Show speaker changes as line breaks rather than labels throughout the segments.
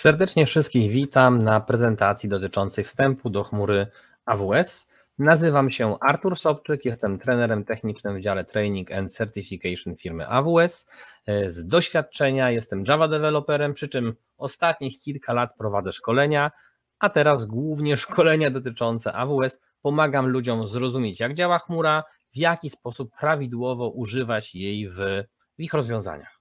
Serdecznie wszystkich witam na prezentacji dotyczącej wstępu do chmury AWS. Nazywam się Artur Sobczyk, jestem trenerem technicznym w dziale Training and Certification firmy AWS. E, z doświadczenia jestem Java developerem, przy czym ostatnich kilka lat prowadzę szkolenia, a teraz głównie szkolenia dotyczące AWS. Pomagam ludziom zrozumieć, jak działa chmura, w jaki sposób prawidłowo używać jej w, w ich rozwiązaniach.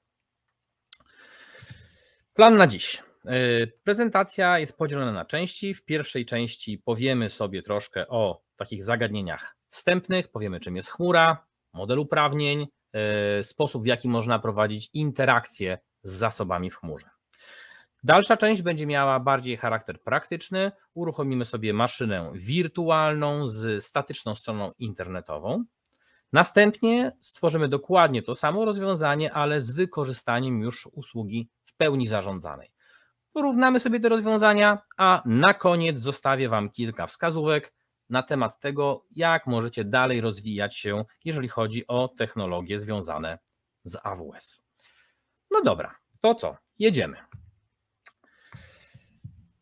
Plan na dziś. E, prezentacja jest podzielona na części. W pierwszej części powiemy sobie troszkę o takich zagadnieniach wstępnych, powiemy czym jest chmura, model uprawnień, e, sposób w jaki można prowadzić interakcje z zasobami w chmurze. Dalsza część będzie miała bardziej charakter praktyczny. Uruchomimy sobie maszynę wirtualną z statyczną stroną internetową. Następnie stworzymy dokładnie to samo rozwiązanie, ale z wykorzystaniem już usługi w pełni zarządzanej porównamy sobie te rozwiązania, a na koniec zostawię Wam kilka wskazówek na temat tego, jak możecie dalej rozwijać się, jeżeli chodzi o technologie związane z AWS. No dobra, to co? Jedziemy.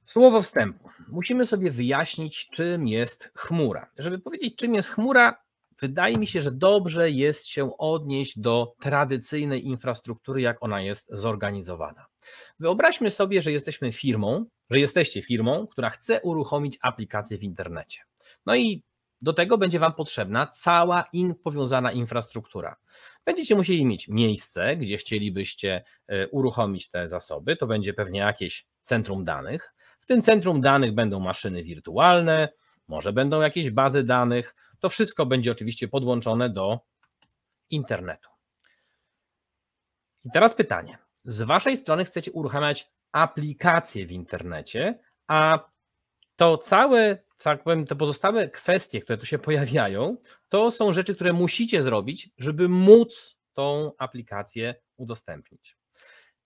Słowo wstępu. Musimy sobie wyjaśnić, czym jest chmura. Żeby powiedzieć, czym jest chmura, wydaje mi się, że dobrze jest się odnieść do tradycyjnej infrastruktury, jak ona jest zorganizowana. Wyobraźmy sobie, że jesteśmy firmą, że jesteście firmą, która chce uruchomić aplikację w internecie. No i do tego będzie Wam potrzebna cała in powiązana infrastruktura. Będziecie musieli mieć miejsce, gdzie chcielibyście e, uruchomić te zasoby. To będzie pewnie jakieś centrum danych. W tym centrum danych będą maszyny wirtualne, może będą jakieś bazy danych. To wszystko będzie oczywiście podłączone do internetu. I teraz pytanie: z waszej strony chcecie uruchamiać aplikacje w internecie, a to całe, tak powiem, te pozostałe kwestie, które tu się pojawiają, to są rzeczy, które musicie zrobić, żeby móc tą aplikację udostępnić.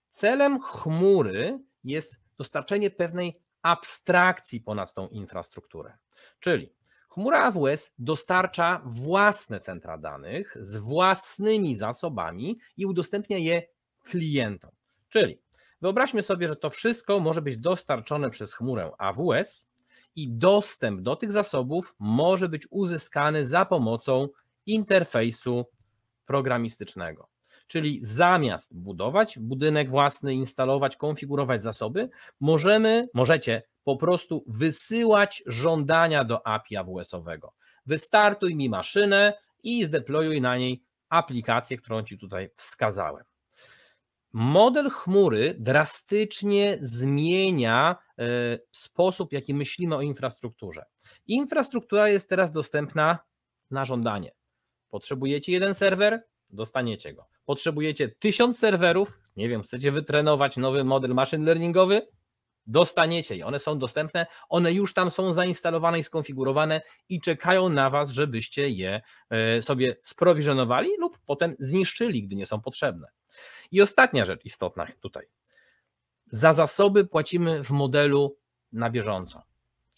Celem chmury jest dostarczenie pewnej abstrakcji ponad tą infrastrukturę. Czyli chmura AWS dostarcza własne centra danych z własnymi zasobami i udostępnia je klientom. Czyli wyobraźmy sobie, że to wszystko może być dostarczone przez chmurę AWS i dostęp do tych zasobów może być uzyskany za pomocą interfejsu programistycznego. Czyli zamiast budować budynek własny, instalować, konfigurować zasoby, możemy, możecie po prostu wysyłać żądania do API AWS-owego. Wystartuj mi maszynę i zdeployuj na niej aplikację, którą Ci tutaj wskazałem model chmury drastycznie zmienia e, sposób, jaki myślimy o infrastrukturze. Infrastruktura jest teraz dostępna na żądanie. Potrzebujecie jeden serwer, dostaniecie go. Potrzebujecie tysiąc serwerów, nie wiem, chcecie wytrenować nowy model maszyn learningowy, dostaniecie je. One są dostępne, one już tam są zainstalowane i skonfigurowane i czekają na Was, żebyście je e, sobie sprowizjonowali lub potem zniszczyli, gdy nie są potrzebne. I ostatnia rzecz istotna tutaj. Za zasoby płacimy w modelu na bieżąco.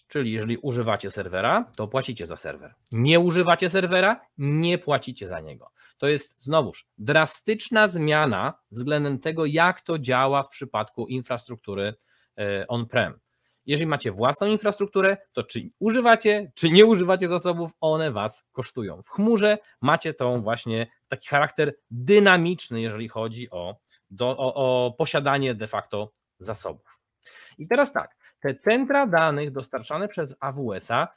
Czyli jeżeli używacie serwera, to płacicie za serwer. Nie używacie serwera, nie płacicie za niego. To jest znowuż drastyczna zmiana względem tego, jak to działa w przypadku infrastruktury e, on-prem. Jeżeli macie własną infrastrukturę, to czy używacie, czy nie używacie zasobów, one was kosztują. W chmurze macie tą właśnie taki charakter dynamiczny, jeżeli chodzi o, do, o, o posiadanie de facto zasobów. I teraz tak, te centra danych dostarczane przez AWS-a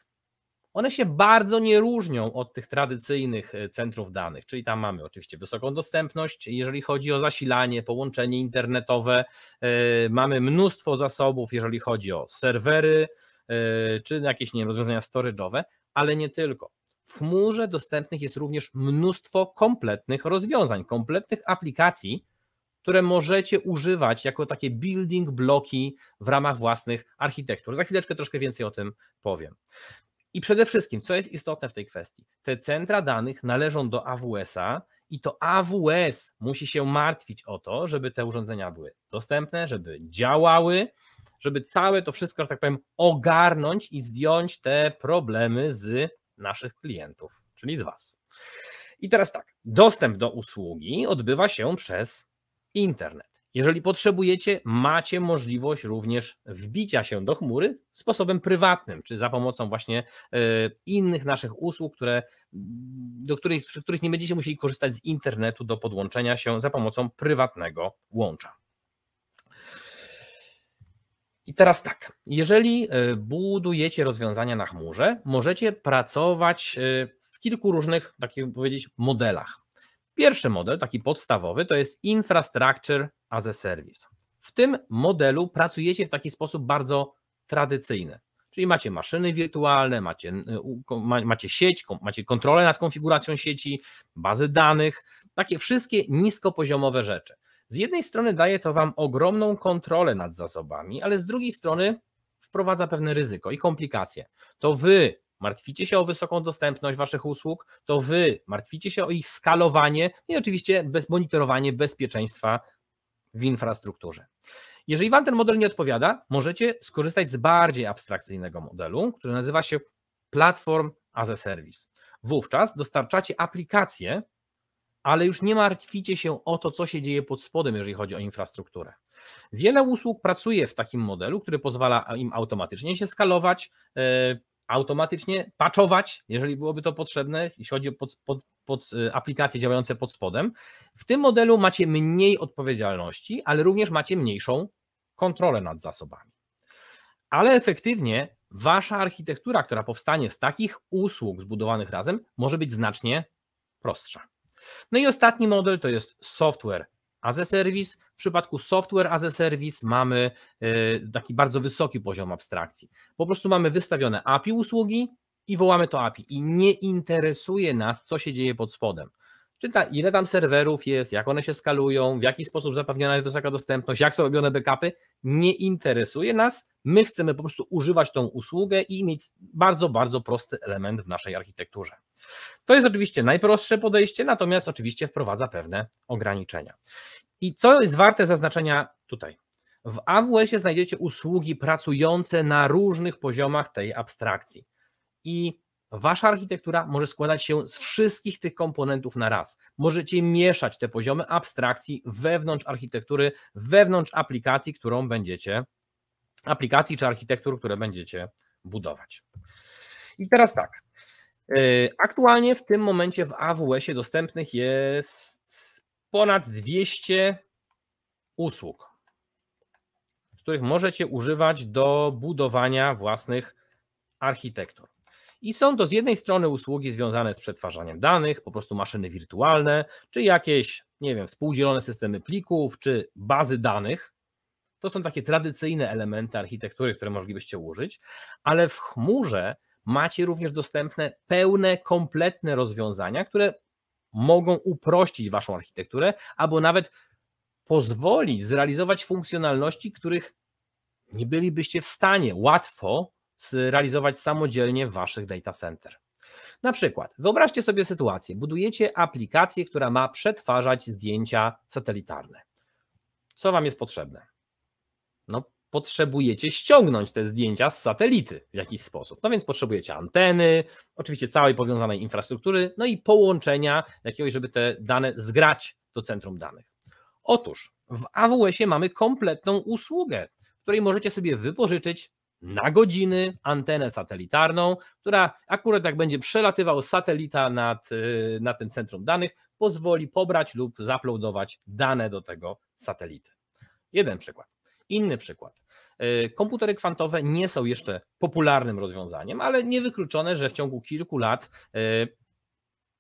one się bardzo nie różnią od tych tradycyjnych e, centrów danych, czyli tam mamy oczywiście wysoką dostępność, jeżeli chodzi o zasilanie, połączenie internetowe, e, mamy mnóstwo zasobów, jeżeli chodzi o serwery e, czy jakieś nie wiem, rozwiązania storage'owe, ale nie tylko. W chmurze dostępnych jest również mnóstwo kompletnych rozwiązań, kompletnych aplikacji, które możecie używać jako takie building bloki w ramach własnych architektur. Za chwileczkę troszkę więcej o tym powiem. I przede wszystkim, co jest istotne w tej kwestii, te centra danych należą do AWS-a i to AWS musi się martwić o to, żeby te urządzenia były dostępne, żeby działały, żeby całe to wszystko, że tak powiem, ogarnąć i zdjąć te problemy z naszych klientów, czyli z Was. I teraz tak, dostęp do usługi odbywa się przez internet. Jeżeli potrzebujecie, macie możliwość również wbicia się do chmury sposobem prywatnym, czy za pomocą właśnie e, innych naszych usług, które, do których, przy których nie będziecie musieli korzystać z internetu do podłączenia się za pomocą prywatnego łącza. I teraz tak, jeżeli e, budujecie rozwiązania na chmurze, możecie pracować e, w kilku różnych, takich powiedzieć, modelach. Pierwszy model, taki podstawowy, to jest Infrastructure as a Service. W tym modelu pracujecie w taki sposób bardzo tradycyjny. Czyli macie maszyny wirtualne, macie, y, macie sieć, macie kontrolę nad konfiguracją sieci, bazy danych, takie wszystkie niskopoziomowe rzeczy. Z jednej strony daje to Wam ogromną kontrolę nad zasobami, ale z drugiej strony wprowadza pewne ryzyko i komplikacje. To Wy martwicie się o wysoką dostępność waszych usług, to wy martwicie się o ich skalowanie i oczywiście bez monitorowanie bezpieczeństwa w infrastrukturze. Jeżeli wam ten model nie odpowiada, możecie skorzystać z bardziej abstrakcyjnego modelu, który nazywa się Platform as a Service. Wówczas dostarczacie aplikację, ale już nie martwicie się o to, co się dzieje pod spodem, jeżeli chodzi o infrastrukturę. Wiele usług pracuje w takim modelu, który pozwala im automatycznie się skalować, e, automatycznie patchować, jeżeli byłoby to potrzebne, jeśli chodzi o pod, pod, pod, y, aplikacje działające pod spodem. W tym modelu macie mniej odpowiedzialności, ale również macie mniejszą kontrolę nad zasobami. Ale efektywnie wasza architektura, która powstanie z takich usług zbudowanych razem, może być znacznie prostsza. No i ostatni model to jest software as a service. W przypadku software as a service mamy y, taki bardzo wysoki poziom abstrakcji. Po prostu mamy wystawione API usługi i wołamy to API i nie interesuje nas, co się dzieje pod spodem. Czy ta, ile tam serwerów jest, jak one się skalują, w jaki sposób zapewniona jest wysoka dostępność, jak są robione backupy, nie interesuje nas. My chcemy po prostu używać tą usługę i mieć bardzo, bardzo prosty element w naszej architekturze. To jest oczywiście najprostsze podejście, natomiast oczywiście wprowadza pewne ograniczenia. I co jest warte zaznaczenia tutaj? W AWS-ie znajdziecie usługi pracujące na różnych poziomach tej abstrakcji. I Wasza architektura może składać się z wszystkich tych komponentów na raz. Możecie mieszać te poziomy abstrakcji wewnątrz architektury, wewnątrz aplikacji, którą będziecie, aplikacji czy architektur, które będziecie budować. I teraz tak. Y, aktualnie w tym momencie w AWS-ie dostępnych jest ponad 200 usług, których możecie używać do budowania własnych architektur. I są to z jednej strony usługi związane z przetwarzaniem danych, po prostu maszyny wirtualne, czy jakieś, nie wiem, współdzielone systemy plików, czy bazy danych. To są takie tradycyjne elementy architektury, które moglibyście użyć, ale w chmurze macie również dostępne pełne, kompletne rozwiązania, które mogą uprościć Waszą architekturę albo nawet pozwolić zrealizować funkcjonalności, których nie bylibyście w stanie łatwo zrealizować samodzielnie w waszych data center. Na przykład, wyobraźcie sobie sytuację: budujecie aplikację, która ma przetwarzać zdjęcia satelitarne. Co wam jest potrzebne? No, potrzebujecie ściągnąć te zdjęcia z satelity w jakiś sposób. No więc potrzebujecie anteny, oczywiście całej powiązanej infrastruktury, no i połączenia jakiegoś, żeby te dane zgrać do centrum danych. Otóż w AWS-ie mamy kompletną usługę, w której możecie sobie wypożyczyć na godziny antenę satelitarną, która akurat jak będzie przelatywał satelita nad, y, nad tym centrum danych, pozwoli pobrać lub zaploadować dane do tego satelity. Jeden przykład. Inny przykład. Y, komputery kwantowe nie są jeszcze popularnym rozwiązaniem, ale niewykluczone, że w ciągu kilku lat y,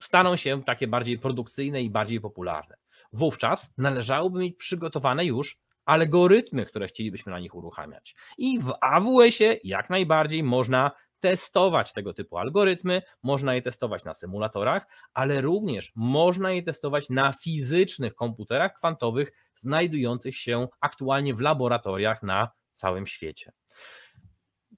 staną się takie bardziej produkcyjne i bardziej popularne. Wówczas należałoby mieć przygotowane już algorytmy, które chcielibyśmy na nich uruchamiać. I w AWS-ie jak najbardziej można testować tego typu algorytmy, można je testować na symulatorach, ale również można je testować na fizycznych komputerach kwantowych znajdujących się aktualnie w laboratoriach na całym świecie.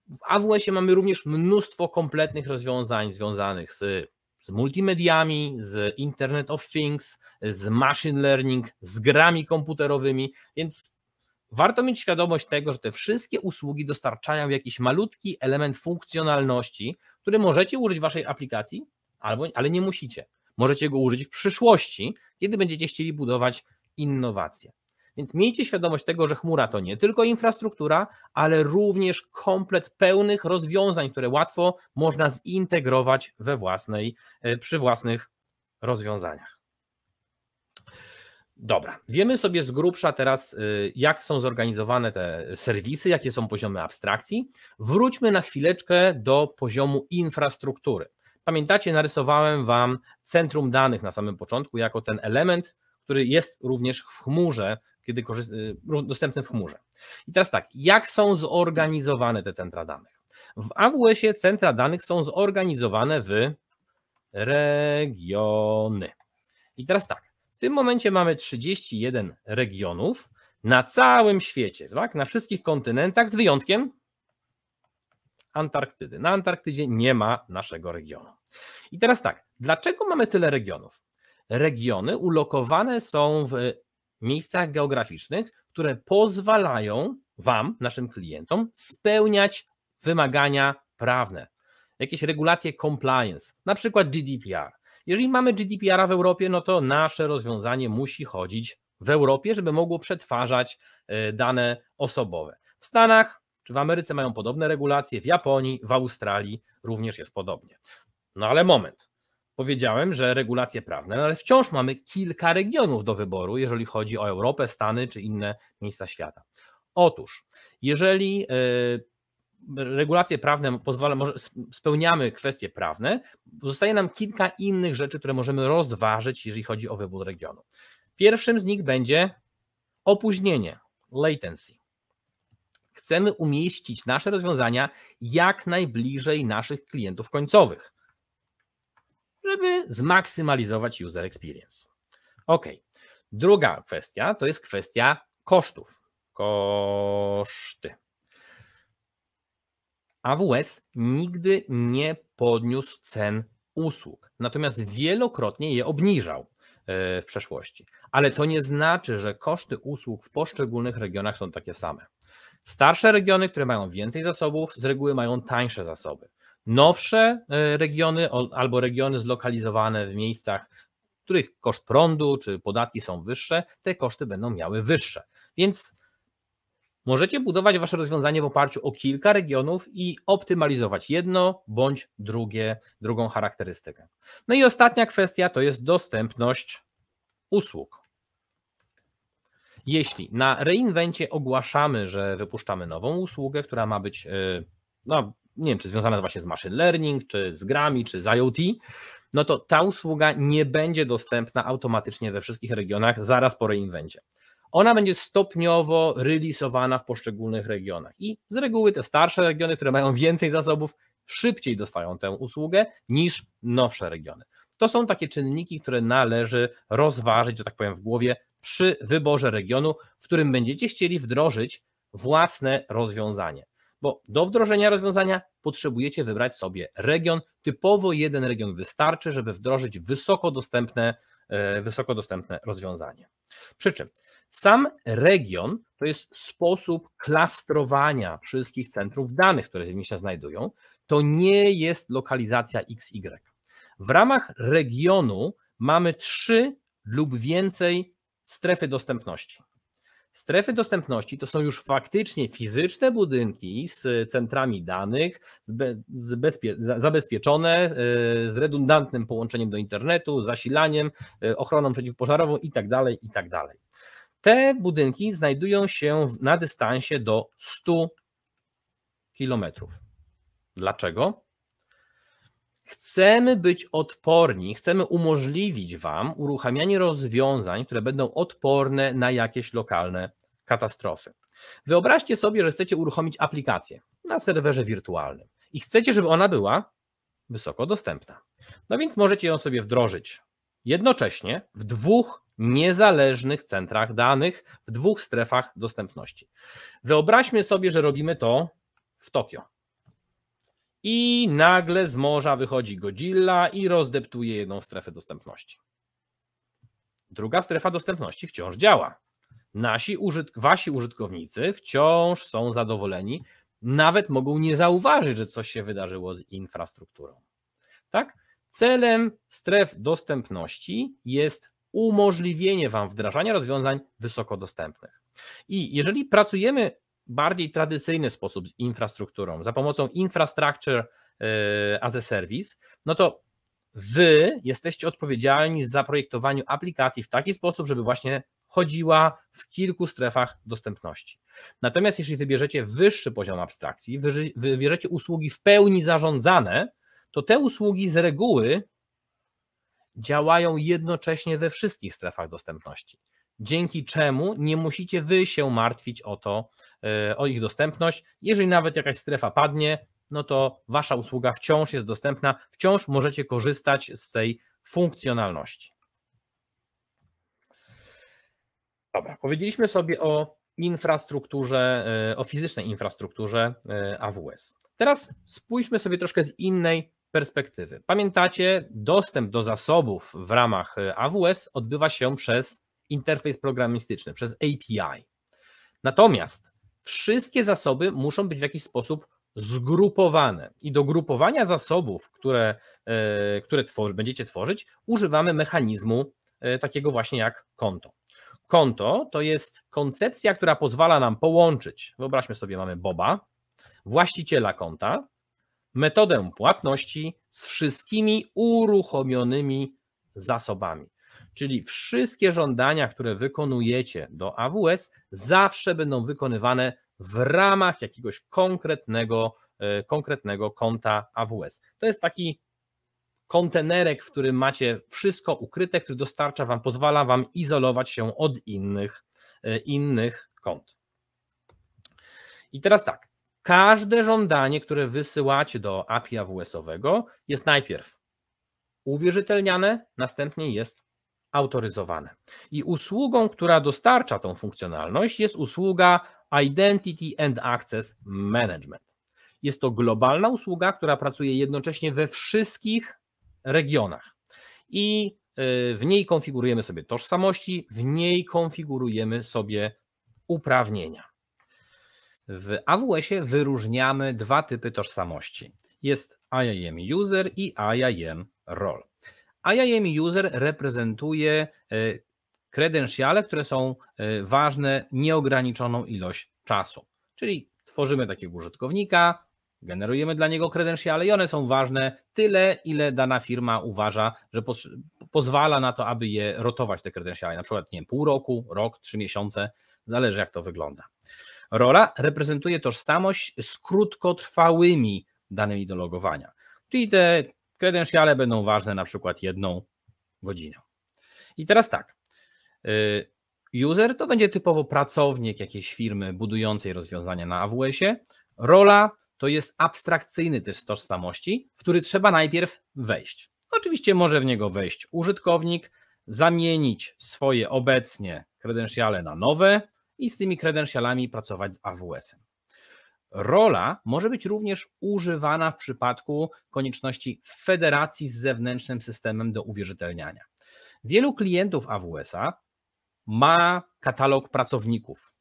W AWS-ie mamy również mnóstwo kompletnych rozwiązań związanych z, z multimediami, z Internet of Things, z machine learning, z grami komputerowymi, więc Warto mieć świadomość tego, że te wszystkie usługi dostarczają jakiś malutki element funkcjonalności, który możecie użyć w waszej aplikacji, albo, ale nie musicie. Możecie go użyć w przyszłości, kiedy będziecie chcieli budować innowacje. Więc miejcie świadomość tego, że chmura to nie tylko infrastruktura, ale również komplet pełnych rozwiązań, które łatwo można zintegrować we własnej, e, przy własnych rozwiązaniach. Dobra, wiemy sobie z grubsza teraz, y, jak są zorganizowane te serwisy, jakie są poziomy abstrakcji. Wróćmy na chwileczkę do poziomu infrastruktury. Pamiętacie, narysowałem Wam centrum danych na samym początku jako ten element, który jest również w chmurze, kiedy y, dostępny w chmurze. I teraz tak, jak są zorganizowane te centra danych? W AWS-ie centra danych są zorganizowane w regiony. I teraz tak, w tym momencie mamy 31 regionów na całym świecie, tak? na wszystkich kontynentach, z wyjątkiem Antarktydy. Na Antarktydzie nie ma naszego regionu. I teraz tak, dlaczego mamy tyle regionów? Regiony ulokowane są w miejscach geograficznych, które pozwalają Wam, naszym klientom, spełniać wymagania prawne, jakieś regulacje compliance, na przykład GDPR. Jeżeli mamy GDPR-a w Europie, no to nasze rozwiązanie musi chodzić w Europie, żeby mogło przetwarzać e, dane osobowe. W Stanach czy w Ameryce mają podobne regulacje, w Japonii, w Australii również jest podobnie. No ale moment. Powiedziałem, że regulacje prawne, no ale wciąż mamy kilka regionów do wyboru, jeżeli chodzi o Europę, Stany czy inne miejsca świata. Otóż, jeżeli e, regulacje prawne pozwala, może spełniamy kwestie prawne, zostaje nam kilka innych rzeczy, które możemy rozważyć, jeżeli chodzi o wybór regionu. Pierwszym z nich będzie opóźnienie, latency. Chcemy umieścić nasze rozwiązania jak najbliżej naszych klientów końcowych, żeby zmaksymalizować user experience. Ok. Druga kwestia to jest kwestia kosztów. Koszty. AWS nigdy nie podniósł cen usług, natomiast wielokrotnie je obniżał e, w przeszłości. Ale to nie znaczy, że koszty usług w poszczególnych regionach są takie same. Starsze regiony, które mają więcej zasobów, z reguły mają tańsze zasoby. Nowsze e, regiony albo regiony zlokalizowane w miejscach, w których koszt prądu czy podatki są wyższe, te koszty będą miały wyższe. Więc Możecie budować wasze rozwiązanie w oparciu o kilka regionów i optymalizować jedno bądź drugie, drugą charakterystykę. No i ostatnia kwestia to jest dostępność usług. Jeśli na reinwencie ogłaszamy, że wypuszczamy nową usługę, która ma być, y, no nie wiem, czy związana właśnie z machine learning, czy z grami, czy z IoT, no to ta usługa nie będzie dostępna automatycznie we wszystkich regionach zaraz po reinwencie ona będzie stopniowo releasowana w poszczególnych regionach. I z reguły te starsze regiony, które mają więcej zasobów, szybciej dostają tę usługę niż nowsze regiony. To są takie czynniki, które należy rozważyć, że tak powiem, w głowie przy wyborze regionu, w którym będziecie chcieli wdrożyć własne rozwiązanie. Bo do wdrożenia rozwiązania potrzebujecie wybrać sobie region. Typowo jeden region wystarczy, żeby wdrożyć wysoko dostępne, e, wysoko dostępne rozwiązanie. Przy czym sam region to jest sposób klastrowania wszystkich centrów danych, które w się znajdują. To nie jest lokalizacja XY. W ramach regionu mamy trzy lub więcej strefy dostępności. Strefy dostępności to są już faktycznie fizyczne budynki z centrami danych, zabezpieczone, y, z redundantnym połączeniem do internetu, zasilaniem, y, ochroną przeciwpożarową itd. Tak itd. Tak te budynki znajdują się na dystansie do 100 kilometrów. Dlaczego? Chcemy być odporni, chcemy umożliwić Wam uruchamianie rozwiązań, które będą odporne na jakieś lokalne katastrofy. Wyobraźcie sobie, że chcecie uruchomić aplikację na serwerze wirtualnym i chcecie, żeby ona była wysoko dostępna. No więc możecie ją sobie wdrożyć jednocześnie w dwóch niezależnych centrach danych w dwóch strefach dostępności. Wyobraźmy sobie, że robimy to w Tokio. I nagle z morza wychodzi Godzilla i rozdeptuje jedną strefę dostępności. Druga strefa dostępności wciąż działa. Nasi użytk wasi użytkownicy wciąż są zadowoleni, nawet mogą nie zauważyć, że coś się wydarzyło z infrastrukturą. Tak? Celem stref dostępności jest umożliwienie Wam wdrażania rozwiązań wysoko dostępnych. I jeżeli pracujemy bardziej tradycyjny sposób z infrastrukturą, za pomocą infrastructure e, as a service, no to Wy jesteście odpowiedzialni za projektowanie aplikacji w taki sposób, żeby właśnie chodziła w kilku strefach dostępności. Natomiast jeśli wybierzecie wyższy poziom abstrakcji, wybierzecie usługi w pełni zarządzane, to te usługi z reguły działają jednocześnie we wszystkich strefach dostępności. Dzięki czemu nie musicie wy się martwić o to, e, o ich dostępność. Jeżeli nawet jakaś strefa padnie, no to wasza usługa wciąż jest dostępna, wciąż możecie korzystać z tej funkcjonalności. Dobra, powiedzieliśmy sobie o infrastrukturze, e, o fizycznej infrastrukturze e, AWS. Teraz spójrzmy sobie troszkę z innej perspektywy. Pamiętacie, dostęp do zasobów w ramach y, AWS odbywa się przez interfejs programistyczny, przez API. Natomiast wszystkie zasoby muszą być w jakiś sposób zgrupowane. I do grupowania zasobów, które, y, które tworzy, będziecie tworzyć, używamy mechanizmu y, takiego właśnie jak konto. Konto to jest koncepcja, która pozwala nam połączyć. Wyobraźmy sobie, mamy Boba, właściciela konta, metodę płatności z wszystkimi uruchomionymi zasobami. Czyli wszystkie żądania, które wykonujecie do AWS, zawsze będą wykonywane w ramach jakiegoś konkretnego, e, konkretnego konta AWS. To jest taki kontenerek, w którym macie wszystko ukryte, który dostarcza Wam, pozwala Wam izolować się od innych, e, innych kont. I teraz tak, Każde żądanie, które wysyłacie do API AWS-owego, jest najpierw uwierzytelniane, następnie jest autoryzowane. I usługą, która dostarcza tą funkcjonalność, jest usługa Identity and Access Management. Jest to globalna usługa, która pracuje jednocześnie we wszystkich regionach. I y, w niej konfigurujemy sobie tożsamości, w niej konfigurujemy sobie uprawnienia. W AWS-ie wyróżniamy dwa typy tożsamości. Jest IAM user i IAM role. IAM user reprezentuje e, kredensiale, które są e, ważne nieograniczoną ilość czasu. Czyli tworzymy takiego użytkownika, generujemy dla niego kredensiale i one są ważne tyle, ile dana firma uważa, że pozwala na to, aby je rotować te kredensiale, na przykład nie wiem, pół roku, rok, trzy miesiące, zależy jak to wygląda. Rola reprezentuje tożsamość z krótkotrwałymi danymi do logowania. Czyli te kredensiale będą ważne na przykład jedną godzinę. I teraz tak. Y, user to będzie typowo pracownik jakiejś firmy budującej rozwiązania na AWS-ie. Rola to jest abstrakcyjny też tożsamości, w który trzeba najpierw wejść. Oczywiście może w niego wejść użytkownik, zamienić swoje obecnie kredensiale na nowe, i z tymi kredensialami pracować z AWS-em. Rola może być również używana w przypadku konieczności federacji z zewnętrznym systemem do uwierzytelniania. Wielu klientów AWS-a ma katalog pracowników.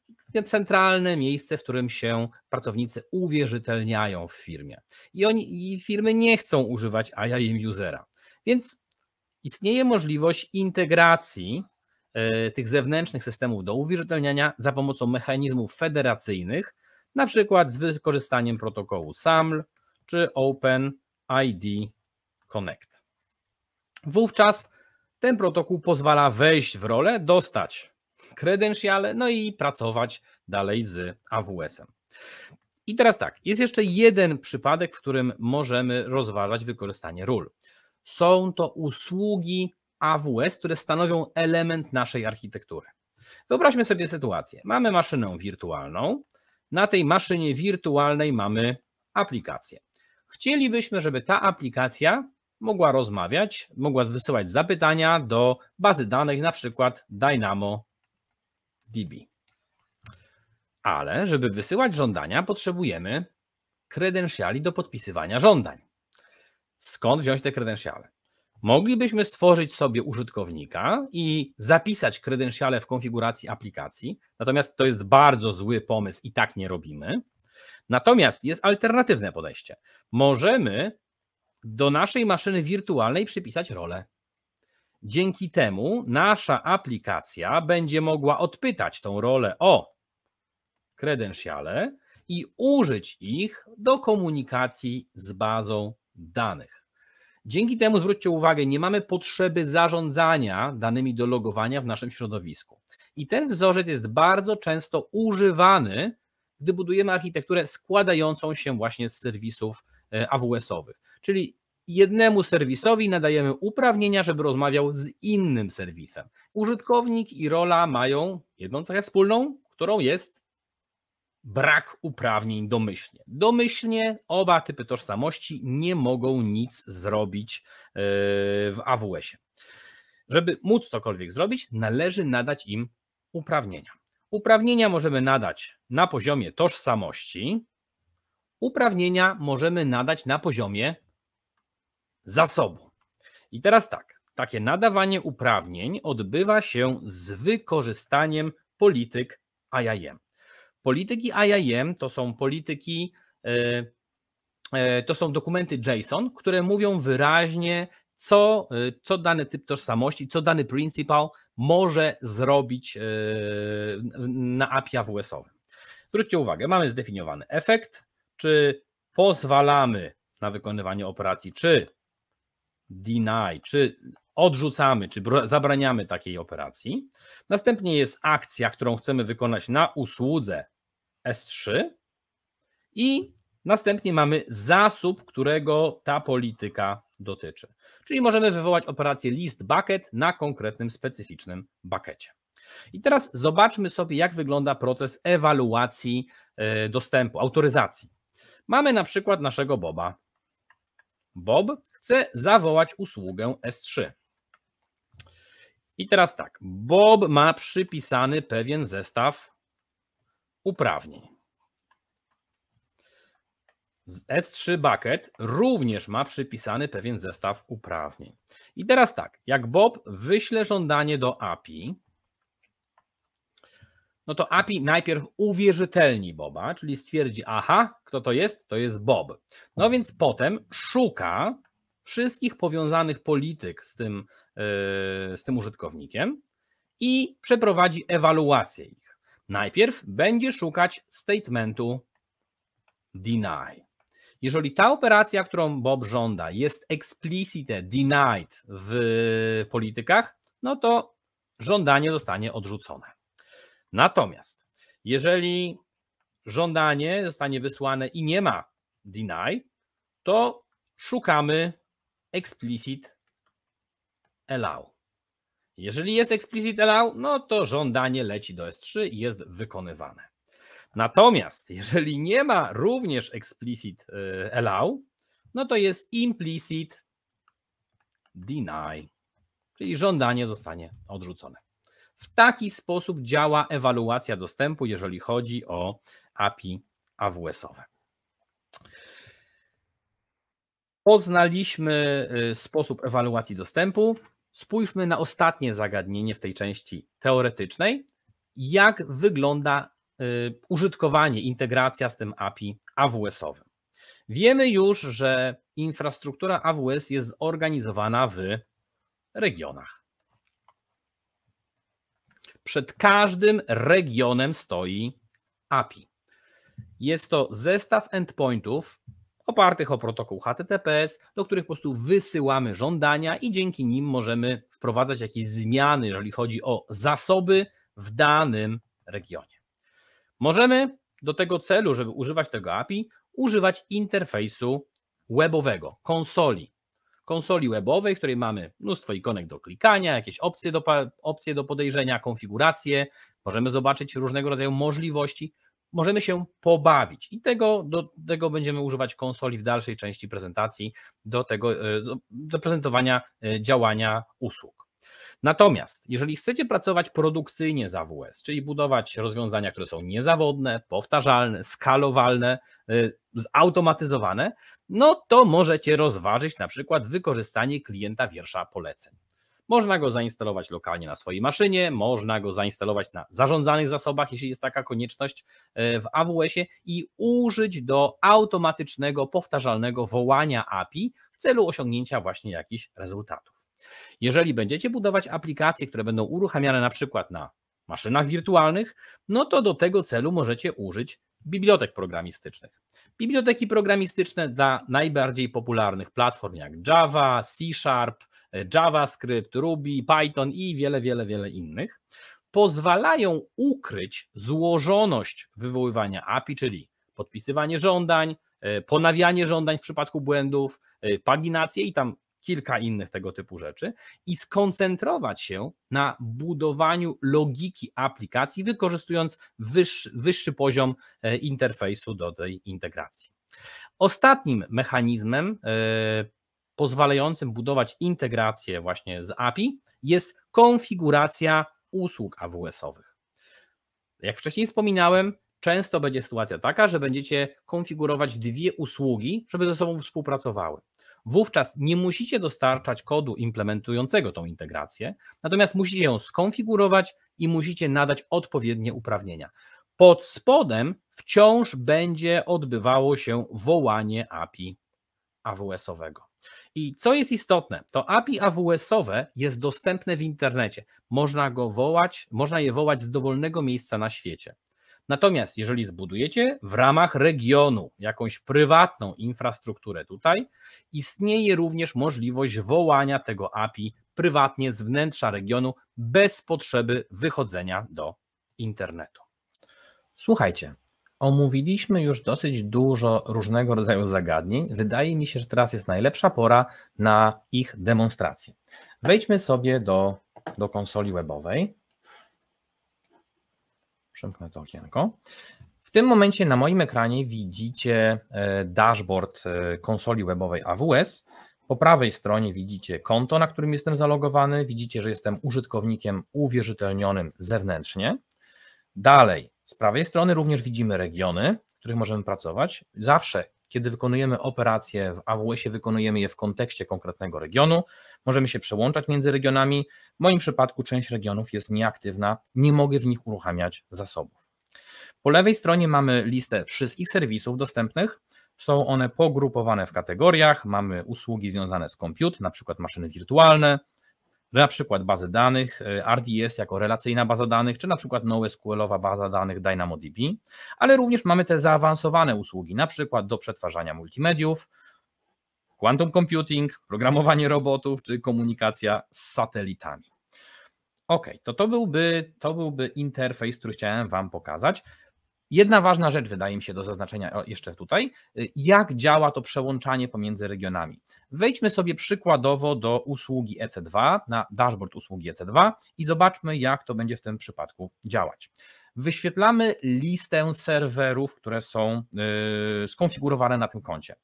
Centralne miejsce, w którym się pracownicy uwierzytelniają w firmie. I, oni, i firmy nie chcą używać AIM usera. Więc istnieje możliwość integracji E, tych zewnętrznych systemów do uwierzytelniania za pomocą mechanizmów federacyjnych, na przykład z wykorzystaniem protokołu SAML czy OpenID Connect. Wówczas ten protokół pozwala wejść w rolę, dostać kredensiale, no i pracować dalej z AWS-em. I teraz tak, jest jeszcze jeden przypadek, w którym możemy rozważać wykorzystanie ról. Są to usługi AWS, które stanowią element naszej architektury. Wyobraźmy sobie sytuację. Mamy maszynę wirtualną. Na tej maszynie wirtualnej mamy aplikację. Chcielibyśmy, żeby ta aplikacja mogła rozmawiać, mogła wysyłać zapytania do bazy danych, na przykład DynamoDB. Ale żeby wysyłać żądania, potrzebujemy kredensiali do podpisywania żądań. Skąd wziąć te kredensiale? Moglibyśmy stworzyć sobie użytkownika i zapisać kredensiale w konfiguracji aplikacji, natomiast to jest bardzo zły pomysł i tak nie robimy. Natomiast jest alternatywne podejście. Możemy do naszej maszyny wirtualnej przypisać rolę. Dzięki temu nasza aplikacja będzie mogła odpytać tą rolę o kredensiale i użyć ich do komunikacji z bazą danych. Dzięki temu zwróćcie uwagę, nie mamy potrzeby zarządzania danymi do logowania w naszym środowisku. I ten wzorzec jest bardzo często używany, gdy budujemy architekturę składającą się właśnie z serwisów e, AWS-owych. Czyli jednemu serwisowi nadajemy uprawnienia, żeby rozmawiał z innym serwisem. Użytkownik i rola mają jedną cechę wspólną, którą jest brak uprawnień domyślnie. Domyślnie oba typy tożsamości nie mogą nic zrobić e, w AWS-ie. Żeby móc cokolwiek zrobić, należy nadać im uprawnienia. Uprawnienia możemy nadać na poziomie tożsamości, uprawnienia możemy nadać na poziomie zasobu. I teraz tak, takie nadawanie uprawnień odbywa się z wykorzystaniem polityk IAM. Polityki IIM to są polityki, e, e, to są dokumenty JSON, które mówią wyraźnie, co, e, co dany typ tożsamości, co dany principal może zrobić na API AWS-owym. Zwróćcie uwagę, mamy zdefiniowany efekt, czy pozwalamy na wykonywanie operacji, czy deny, czy odrzucamy czy zabraniamy takiej operacji. Następnie jest akcja, którą chcemy wykonać na usłudze S3 i następnie mamy zasób, którego ta polityka dotyczy. Czyli możemy wywołać operację list bucket na konkretnym specyficznym buckecie. I teraz zobaczmy sobie, jak wygląda proces ewaluacji e, dostępu, autoryzacji. Mamy na przykład naszego Boba. Bob chce zawołać usługę S3. I teraz tak, Bob ma przypisany pewien zestaw uprawnień. S3 Bucket również ma przypisany pewien zestaw uprawnień. I teraz tak, jak Bob wyśle żądanie do API, no to API najpierw uwierzytelni Boba, czyli stwierdzi, aha, kto to jest? To jest Bob. No więc potem szuka wszystkich powiązanych polityk z tym E, z tym użytkownikiem i przeprowadzi ewaluację ich. Najpierw będzie szukać statementu deny. Jeżeli ta operacja, którą Bob żąda, jest explicite denied w politykach, no to żądanie zostanie odrzucone. Natomiast jeżeli żądanie zostanie wysłane i nie ma deny, to szukamy explicit allow. Jeżeli jest explicit allow, no to żądanie leci do S3 i jest wykonywane. Natomiast jeżeli nie ma również explicit e, allow, no to jest implicit deny, czyli żądanie zostanie odrzucone. W taki sposób działa ewaluacja dostępu, jeżeli chodzi o API AWS-owe. Poznaliśmy e, sposób ewaluacji dostępu. Spójrzmy na ostatnie zagadnienie w tej części teoretycznej. Jak wygląda y, użytkowanie, integracja z tym API AWS-owym? Wiemy już, że infrastruktura AWS jest zorganizowana w regionach. Przed każdym regionem stoi API. Jest to zestaw endpointów, opartych o protokół HTTPS, do których po prostu wysyłamy żądania i dzięki nim możemy wprowadzać jakieś zmiany, jeżeli chodzi o zasoby w danym regionie. Możemy do tego celu, żeby używać tego API, używać interfejsu webowego, konsoli. Konsoli webowej, w której mamy mnóstwo ikonek do klikania, jakieś opcje do, opcje do podejrzenia, konfiguracje, możemy zobaczyć różnego rodzaju możliwości możemy się pobawić. I tego, do tego będziemy używać konsoli w dalszej części prezentacji, do tego e, do prezentowania e, działania usług. Natomiast, jeżeli chcecie pracować produkcyjnie z AWS, czyli budować rozwiązania, które są niezawodne, powtarzalne, skalowalne, e, zautomatyzowane, no to możecie rozważyć na przykład wykorzystanie klienta wiersza poleceń. Można go zainstalować lokalnie na swojej maszynie, można go zainstalować na zarządzanych zasobach, jeśli jest taka konieczność e, w AWS-ie i użyć do automatycznego, powtarzalnego wołania API w celu osiągnięcia właśnie jakichś rezultatów. Jeżeli będziecie budować aplikacje, które będą uruchamiane na przykład na maszynach wirtualnych, no to do tego celu możecie użyć bibliotek programistycznych. Biblioteki programistyczne dla najbardziej popularnych platform jak Java, C Sharp, JavaScript, Ruby, Python i wiele, wiele, wiele innych, pozwalają ukryć złożoność wywoływania API, czyli podpisywanie żądań, e, ponawianie żądań w przypadku błędów, e, paginację i tam kilka innych tego typu rzeczy i skoncentrować się na budowaniu logiki aplikacji, wykorzystując wyższy, wyższy poziom e, interfejsu do tej integracji. Ostatnim mechanizmem pozwalającym budować integrację właśnie z API jest konfiguracja usług AWS-owych. Jak wcześniej wspominałem, często będzie sytuacja taka, że będziecie konfigurować dwie usługi, żeby ze sobą współpracowały. Wówczas nie musicie dostarczać kodu implementującego tą integrację, natomiast musicie ją skonfigurować i musicie nadać odpowiednie uprawnienia. Pod spodem wciąż będzie odbywało się wołanie API AWS-owego. I co jest istotne, to API AWS-owe jest dostępne w internecie. Można go wołać, można je wołać z dowolnego miejsca na świecie. Natomiast jeżeli zbudujecie w ramach regionu jakąś prywatną infrastrukturę tutaj, istnieje również możliwość wołania tego API prywatnie z wnętrza regionu bez potrzeby wychodzenia do internetu. Słuchajcie, Omówiliśmy już dosyć dużo różnego rodzaju zagadnień. Wydaje mi się, że teraz jest najlepsza pora na ich demonstrację. Wejdźmy sobie do, do konsoli webowej. Przemknę to okienko. W tym momencie na moim ekranie widzicie e, dashboard e, konsoli webowej AWS. Po prawej stronie widzicie konto, na którym jestem zalogowany. Widzicie, że jestem użytkownikiem uwierzytelnionym zewnętrznie. Dalej z prawej strony również widzimy regiony, w których możemy pracować. Zawsze, kiedy wykonujemy operacje w AWS-ie, wykonujemy je w kontekście konkretnego regionu. Możemy się przełączać między regionami. W moim przypadku część regionów jest nieaktywna, nie mogę w nich uruchamiać zasobów. Po lewej stronie mamy listę wszystkich serwisów dostępnych. Są one pogrupowane w kategoriach. Mamy usługi związane z compute, na przykład maszyny wirtualne, na przykład bazy danych y, RDS jako relacyjna baza danych, czy na przykład NoSQL-owa baza danych DynamoDB, ale również mamy te zaawansowane usługi, na przykład do przetwarzania multimediów, quantum computing, programowanie robotów, czy komunikacja z satelitami. Ok, to to byłby, to byłby interfejs, który chciałem Wam pokazać. Jedna ważna rzecz wydaje mi się do zaznaczenia jeszcze tutaj, y, jak działa to przełączanie pomiędzy regionami. Wejdźmy sobie przykładowo do usługi EC2, na dashboard usługi EC2 i zobaczmy, jak to będzie w tym przypadku działać. Wyświetlamy listę serwerów, które są y, skonfigurowane na tym koncie.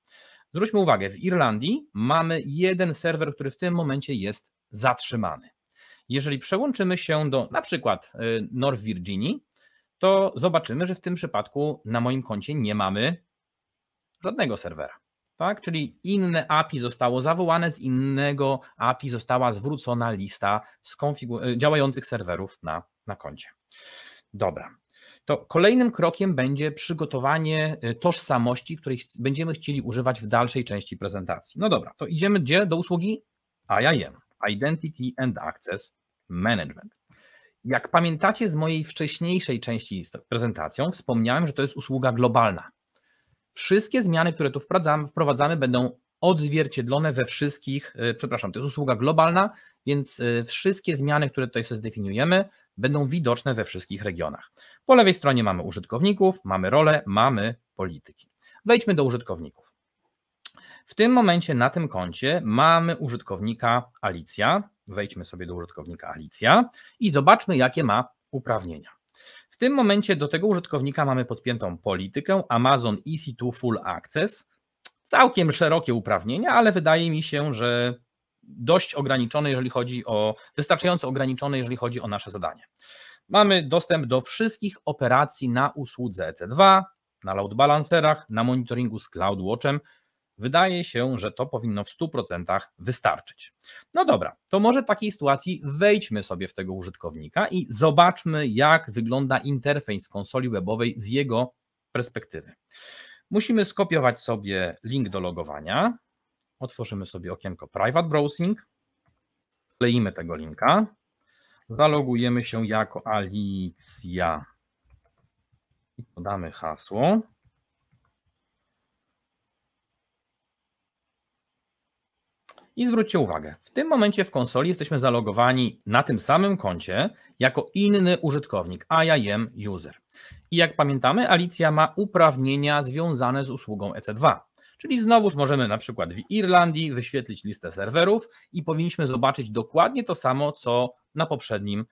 Zwróćmy uwagę, w Irlandii mamy jeden serwer, który w tym momencie jest zatrzymany. Jeżeli przełączymy się do na przykład y, North Virginia, to zobaczymy, że w tym przypadku na moim koncie nie mamy żadnego serwera. Tak? Czyli inne API zostało zawołane, z innego API została zwrócona lista e, działających serwerów na, na koncie. Dobra. To kolejnym krokiem będzie przygotowanie e, tożsamości, której będziemy chcieli używać w dalszej części prezentacji. No dobra, to idziemy gdzie? Do usługi IIM, Identity and Access Management. Jak pamiętacie z mojej wcześniejszej części prezentacją, wspomniałem, że to jest usługa globalna. Wszystkie zmiany, które tu wprowadzamy, będą odzwierciedlone we wszystkich, e, przepraszam, to jest usługa globalna, więc e, wszystkie zmiany, które tutaj sobie zdefiniujemy, będą widoczne we wszystkich regionach. Po lewej stronie mamy użytkowników, mamy role, mamy polityki. Wejdźmy do użytkowników. W tym momencie na tym koncie mamy użytkownika Alicja, Wejdźmy sobie do użytkownika Alicja i zobaczmy, jakie ma uprawnienia. W tym momencie do tego użytkownika mamy podpiętą politykę Amazon EC2 Full Access. Całkiem szerokie uprawnienia, ale wydaje mi się, że dość ograniczone, jeżeli chodzi o, wystarczająco ograniczone, jeżeli chodzi o nasze zadanie. Mamy dostęp do wszystkich operacji na usłudze EC2, na load balancerach, na monitoringu z CloudWatchem, Wydaje się, że to powinno w 100% wystarczyć. No dobra, to może w takiej sytuacji wejdźmy sobie w tego użytkownika i zobaczmy, jak wygląda interfejs konsoli webowej z jego perspektywy. Musimy skopiować sobie link do logowania. Otworzymy sobie okienko Private Browsing. Kleimy tego linka. Zalogujemy się jako Alicja. I podamy hasło. I zwróćcie uwagę, w tym momencie w konsoli jesteśmy zalogowani na tym samym koncie jako inny użytkownik, a ja jem user. I jak pamiętamy, Alicja ma uprawnienia związane z usługą EC2. Czyli znowuż możemy na przykład w Irlandii wyświetlić listę serwerów i powinniśmy zobaczyć dokładnie to samo, co na poprzednim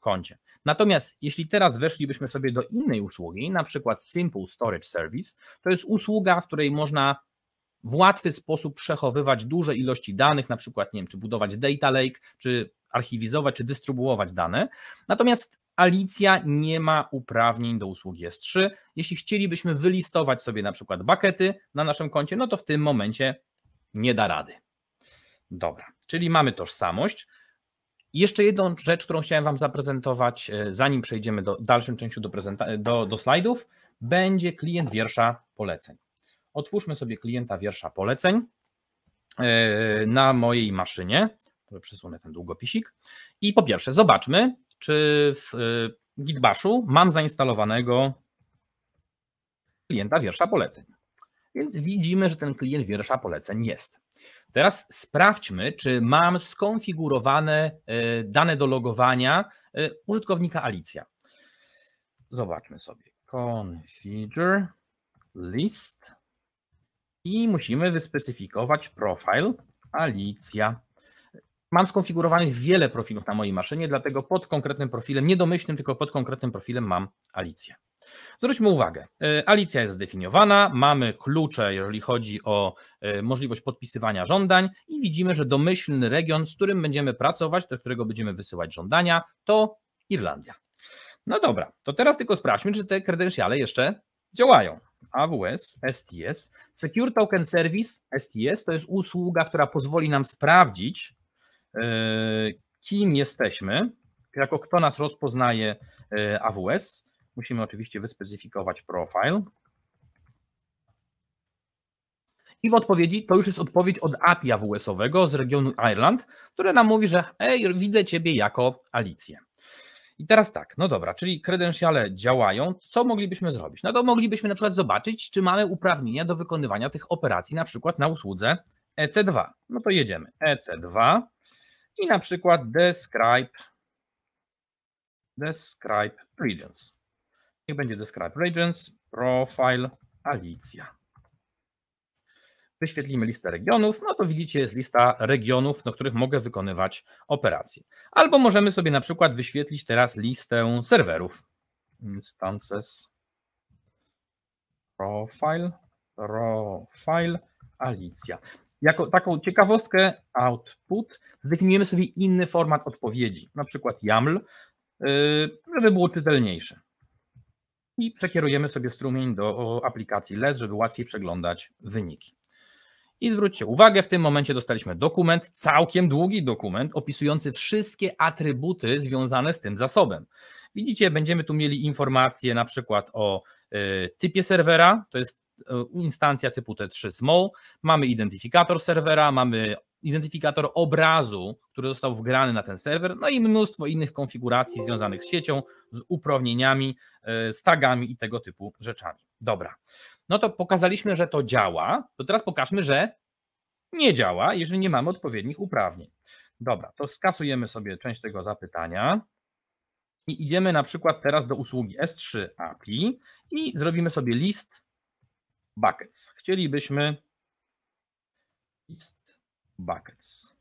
koncie. Natomiast jeśli teraz weszlibyśmy sobie do innej usługi, na przykład Simple Storage Service, to jest usługa, w której można w łatwy sposób przechowywać duże ilości danych, na przykład, nie wiem, czy budować data lake, czy archiwizować, czy dystrybuować dane. Natomiast Alicja nie ma uprawnień do usługi S3. Jeśli chcielibyśmy wylistować sobie na przykład buckety na naszym koncie, no to w tym momencie nie da rady. Dobra, czyli mamy tożsamość. Jeszcze jedną rzecz, którą chciałem Wam zaprezentować, e, zanim przejdziemy do dalszym części do, do, do slajdów, będzie klient wiersza poleceń. Otwórzmy sobie klienta wiersza poleceń e, na mojej maszynie. Przesunę ten długopisik. I po pierwsze, zobaczmy, czy w e, Gitbashu mam zainstalowanego klienta wiersza poleceń. Więc widzimy, że ten klient wiersza poleceń jest. Teraz sprawdźmy, czy mam skonfigurowane e, dane do logowania użytkownika Alicja. Zobaczmy sobie. Configure list i musimy wyspecyfikować profil Alicja. Mam skonfigurowanych wiele profilów na mojej maszynie, dlatego pod konkretnym profilem, nie domyślnym, tylko pod konkretnym profilem mam Alicję. Zwróćmy uwagę, e, Alicja jest zdefiniowana, mamy klucze, jeżeli chodzi o e, możliwość podpisywania żądań i widzimy, że domyślny region, z którym będziemy pracować, do którego będziemy wysyłać żądania, to Irlandia. No dobra, to teraz tylko sprawdźmy, czy te kredensiale jeszcze działają. AWS, STS. Secure Token Service, STS, to jest usługa, która pozwoli nam sprawdzić, e, kim jesteśmy, jako kto nas rozpoznaje e, AWS. Musimy oczywiście wyspecyfikować profil. I w odpowiedzi, to już jest odpowiedź od API AWS-owego z regionu Ireland, które nam mówi, że ej, widzę Ciebie jako Alicję. I teraz tak, no dobra, czyli kredensiale działają, co moglibyśmy zrobić? No to moglibyśmy na przykład zobaczyć, czy mamy uprawnienia do wykonywania tych operacji na przykład na usłudze EC2. No to jedziemy EC2 i na przykład describe, describe regions. Niech będzie describe regions, profile Alicja wyświetlimy listę regionów, no to widzicie jest lista regionów, na których mogę wykonywać operacje. Albo możemy sobie na przykład wyświetlić teraz listę serwerów. Instances profile, profile, Alicja. Jako taką ciekawostkę output zdefiniujemy sobie inny format odpowiedzi, na przykład YAML, yy, żeby było czytelniejsze. I przekierujemy sobie strumień do aplikacji LES, żeby łatwiej przeglądać wyniki. I zwróćcie uwagę, w tym momencie dostaliśmy dokument, całkiem długi dokument, opisujący wszystkie atrybuty związane z tym zasobem. Widzicie, będziemy tu mieli informacje na przykład o e, typie serwera, to jest e, instancja typu T3 Small, mamy identyfikator serwera, mamy identyfikator obrazu, który został wgrany na ten serwer, no i mnóstwo innych konfiguracji związanych z siecią, z uprawnieniami, e, z tagami i tego typu rzeczami. Dobra, no to pokazaliśmy, że to działa, to teraz pokażmy, że nie działa, jeżeli nie mamy odpowiednich uprawnień. Dobra, to skasujemy sobie część tego zapytania i idziemy na przykład teraz do usługi S3 API i zrobimy sobie list buckets. Chcielibyśmy list buckets.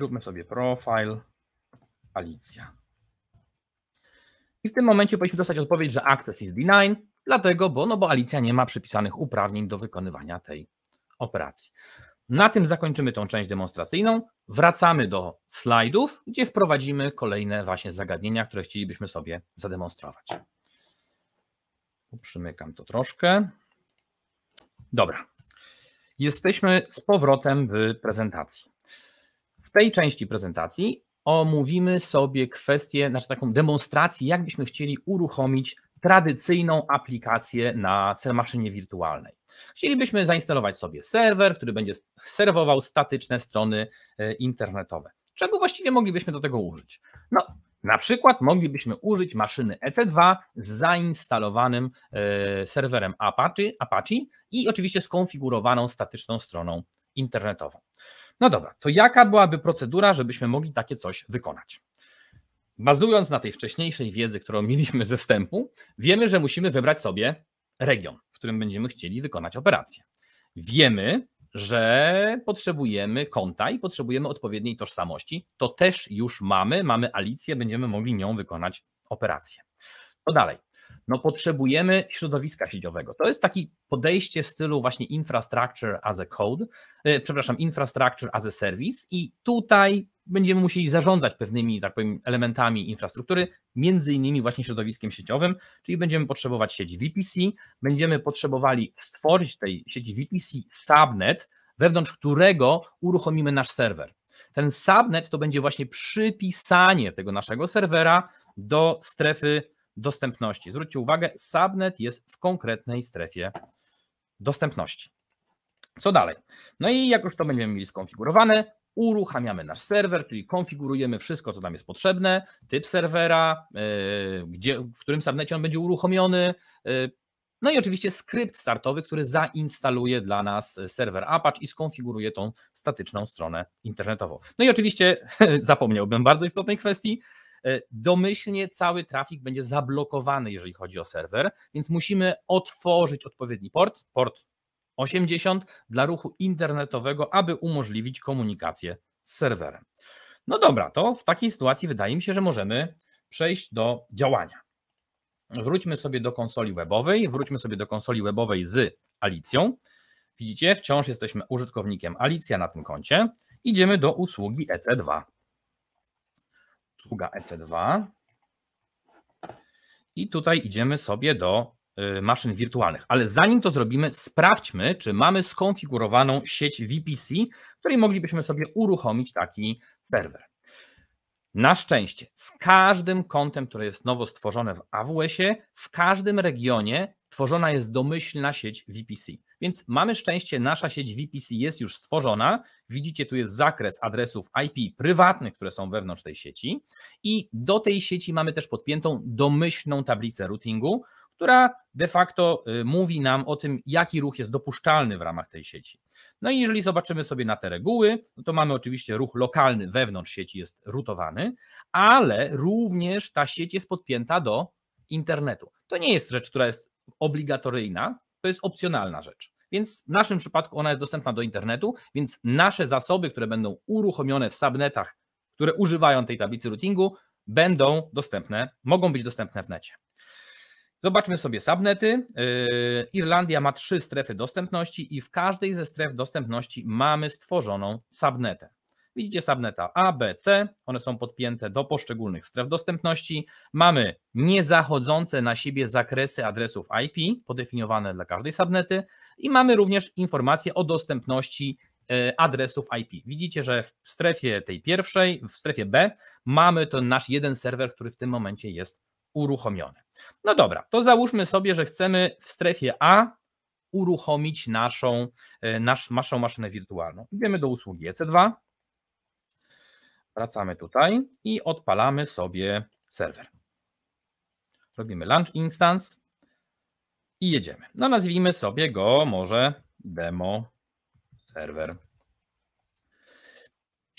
Zróbmy sobie profile Alicja. I w tym momencie powinniśmy dostać odpowiedź, że access is denied, Dlatego, bo, no bo Alicja nie ma przypisanych uprawnień do wykonywania tej operacji. Na tym zakończymy tą część demonstracyjną. Wracamy do slajdów, gdzie wprowadzimy kolejne właśnie zagadnienia, które chcielibyśmy sobie zademonstrować. Przymykam to troszkę. Dobra. Jesteśmy z powrotem w prezentacji. W tej części prezentacji omówimy sobie kwestię, znaczy taką demonstrację, jak byśmy chcieli uruchomić tradycyjną aplikację na maszynie wirtualnej. Chcielibyśmy zainstalować sobie serwer, który będzie serwował statyczne strony e, internetowe. Czego właściwie moglibyśmy do tego użyć? No, na przykład moglibyśmy użyć maszyny EC2 z zainstalowanym e, serwerem Apache, Apache i oczywiście skonfigurowaną statyczną stroną internetową. No dobra, to jaka byłaby procedura, żebyśmy mogli takie coś wykonać? Bazując na tej wcześniejszej wiedzy, którą mieliśmy ze wstępu, wiemy, że musimy wybrać sobie region, w którym będziemy chcieli wykonać operację. Wiemy, że potrzebujemy konta i potrzebujemy odpowiedniej tożsamości. To też już mamy, mamy Alicję, będziemy mogli nią wykonać operację. Co dalej. No potrzebujemy środowiska sieciowego. To jest taki podejście w stylu właśnie infrastructure as a code, e, przepraszam, infrastructure as a service i tutaj będziemy musieli zarządzać pewnymi, tak powiem, elementami infrastruktury, między innymi właśnie środowiskiem sieciowym, czyli będziemy potrzebować sieci VPC, będziemy potrzebowali stworzyć tej sieci VPC subnet, wewnątrz którego uruchomimy nasz serwer. Ten subnet to będzie właśnie przypisanie tego naszego serwera do strefy dostępności. Zwróćcie uwagę, subnet jest w konkretnej strefie dostępności. Co dalej? No i jak już to będziemy mieli skonfigurowane, uruchamiamy nasz serwer, czyli konfigurujemy wszystko, co nam jest potrzebne, typ serwera, e, gdzie, w którym subnecie on będzie uruchomiony, e, no i oczywiście skrypt startowy, który zainstaluje dla nas e, serwer Apache i skonfiguruje tą statyczną stronę internetową. No i oczywiście zapomniałbym bardzo istotnej kwestii. Domyślnie cały trafik będzie zablokowany, jeżeli chodzi o serwer, więc musimy otworzyć odpowiedni port, port 80 dla ruchu internetowego, aby umożliwić komunikację z serwerem. No dobra, to w takiej sytuacji wydaje mi się, że możemy przejść do działania. Wróćmy sobie do konsoli webowej, wróćmy sobie do konsoli webowej z Alicją. Widzicie, wciąż jesteśmy użytkownikiem Alicja na tym koncie. Idziemy do usługi EC2. Usługa EC2. I tutaj idziemy sobie do Y, maszyn wirtualnych. Ale zanim to zrobimy, sprawdźmy, czy mamy skonfigurowaną sieć VPC, w której moglibyśmy sobie uruchomić taki serwer. Na szczęście, z każdym kontem, które jest nowo stworzone w AWS-ie, w każdym regionie tworzona jest domyślna sieć VPC. Więc mamy szczęście, nasza sieć VPC jest już stworzona. Widzicie, tu jest zakres adresów IP prywatnych, które są wewnątrz tej sieci. I do tej sieci mamy też podpiętą domyślną tablicę routingu, która de facto y, mówi nam o tym, jaki ruch jest dopuszczalny w ramach tej sieci. No i jeżeli zobaczymy sobie na te reguły, no to mamy oczywiście ruch lokalny wewnątrz sieci jest rutowany, ale również ta sieć jest podpięta do internetu. To nie jest rzecz, która jest obligatoryjna, to jest opcjonalna rzecz. Więc w naszym przypadku ona jest dostępna do internetu, więc nasze zasoby, które będą uruchomione w subnetach, które używają tej tablicy routingu, będą dostępne, mogą być dostępne w necie. Zobaczmy sobie subnety. Yy, Irlandia ma trzy strefy dostępności i w każdej ze stref dostępności mamy stworzoną subnetę. Widzicie subneta A, B, C, one są podpięte do poszczególnych stref dostępności. Mamy niezachodzące na siebie zakresy adresów IP, podefiniowane dla każdej subnety i mamy również informacje o dostępności e, adresów IP. Widzicie, że w strefie tej pierwszej, w strefie B mamy to nasz jeden serwer, który w tym momencie jest uruchomiony. No dobra, to załóżmy sobie, że chcemy w strefie A uruchomić naszą, e, nasz, naszą maszynę wirtualną. Idziemy do usługi EC2, wracamy tutaj i odpalamy sobie serwer. Robimy launch instance i jedziemy. No nazwijmy sobie go może demo serwer.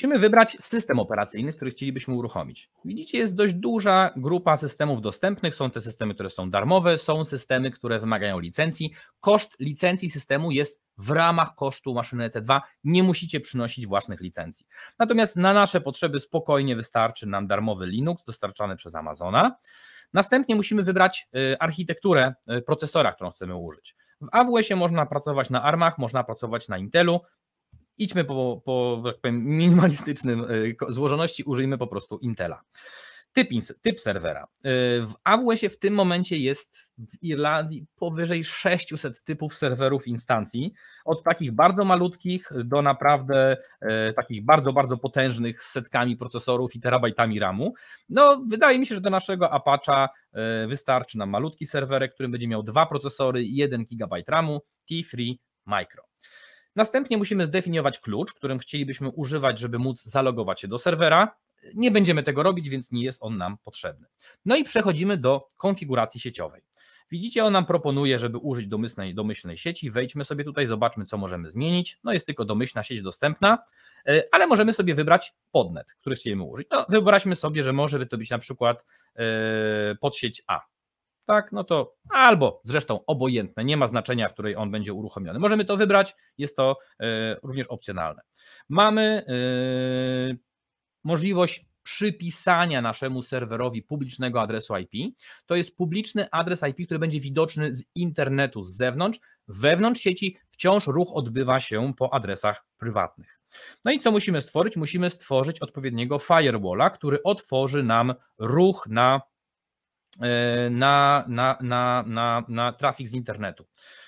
Musimy wybrać system operacyjny, który chcielibyśmy uruchomić. Widzicie, jest dość duża grupa systemów dostępnych. Są te systemy, które są darmowe, są systemy, które wymagają licencji. Koszt licencji systemu jest w ramach kosztu maszyny EC2. Nie musicie przynosić własnych licencji. Natomiast na nasze potrzeby spokojnie wystarczy nam darmowy Linux dostarczany przez Amazona. Następnie musimy wybrać y, architekturę y, procesora, którą chcemy użyć. W AWS-ie można pracować na ARMach, można pracować na Intelu, idźmy po, po jak powiem, minimalistycznym y, złożoności, użyjmy po prostu Intela. Typ, typ serwera. Y, w AWS-ie w tym momencie jest w Irlandii powyżej 600 typów serwerów instancji, od takich bardzo malutkich do naprawdę y, takich bardzo, bardzo potężnych z setkami procesorów i terabajtami RAMu. No, wydaje mi się, że do naszego Apache wystarczy nam malutki serwerek, który będzie miał dwa procesory i 1 GB RAMu, T3 Micro. Następnie musimy zdefiniować klucz, którym chcielibyśmy używać, żeby móc zalogować się do serwera. Nie będziemy tego robić, więc nie jest on nam potrzebny. No i przechodzimy do konfiguracji sieciowej. Widzicie, on nam proponuje, żeby użyć domyślnej, domyślnej sieci. Wejdźmy sobie tutaj, zobaczmy, co możemy zmienić. No jest tylko domyślna sieć dostępna, e, ale możemy sobie wybrać podnet, który chcemy użyć. No, wyobraźmy sobie, że może by to być na przykład e, podsieć A tak, no to albo zresztą obojętne, nie ma znaczenia, w której on będzie uruchomiony. Możemy to wybrać, jest to e, również opcjonalne. Mamy e, możliwość przypisania naszemu serwerowi publicznego adresu IP. To jest publiczny adres IP, który będzie widoczny z internetu z zewnątrz. Wewnątrz sieci wciąż ruch odbywa się po adresach prywatnych. No i co musimy stworzyć? Musimy stworzyć odpowiedniego firewalla, który otworzy nam ruch na na, na, na, na, na trafik z internetu.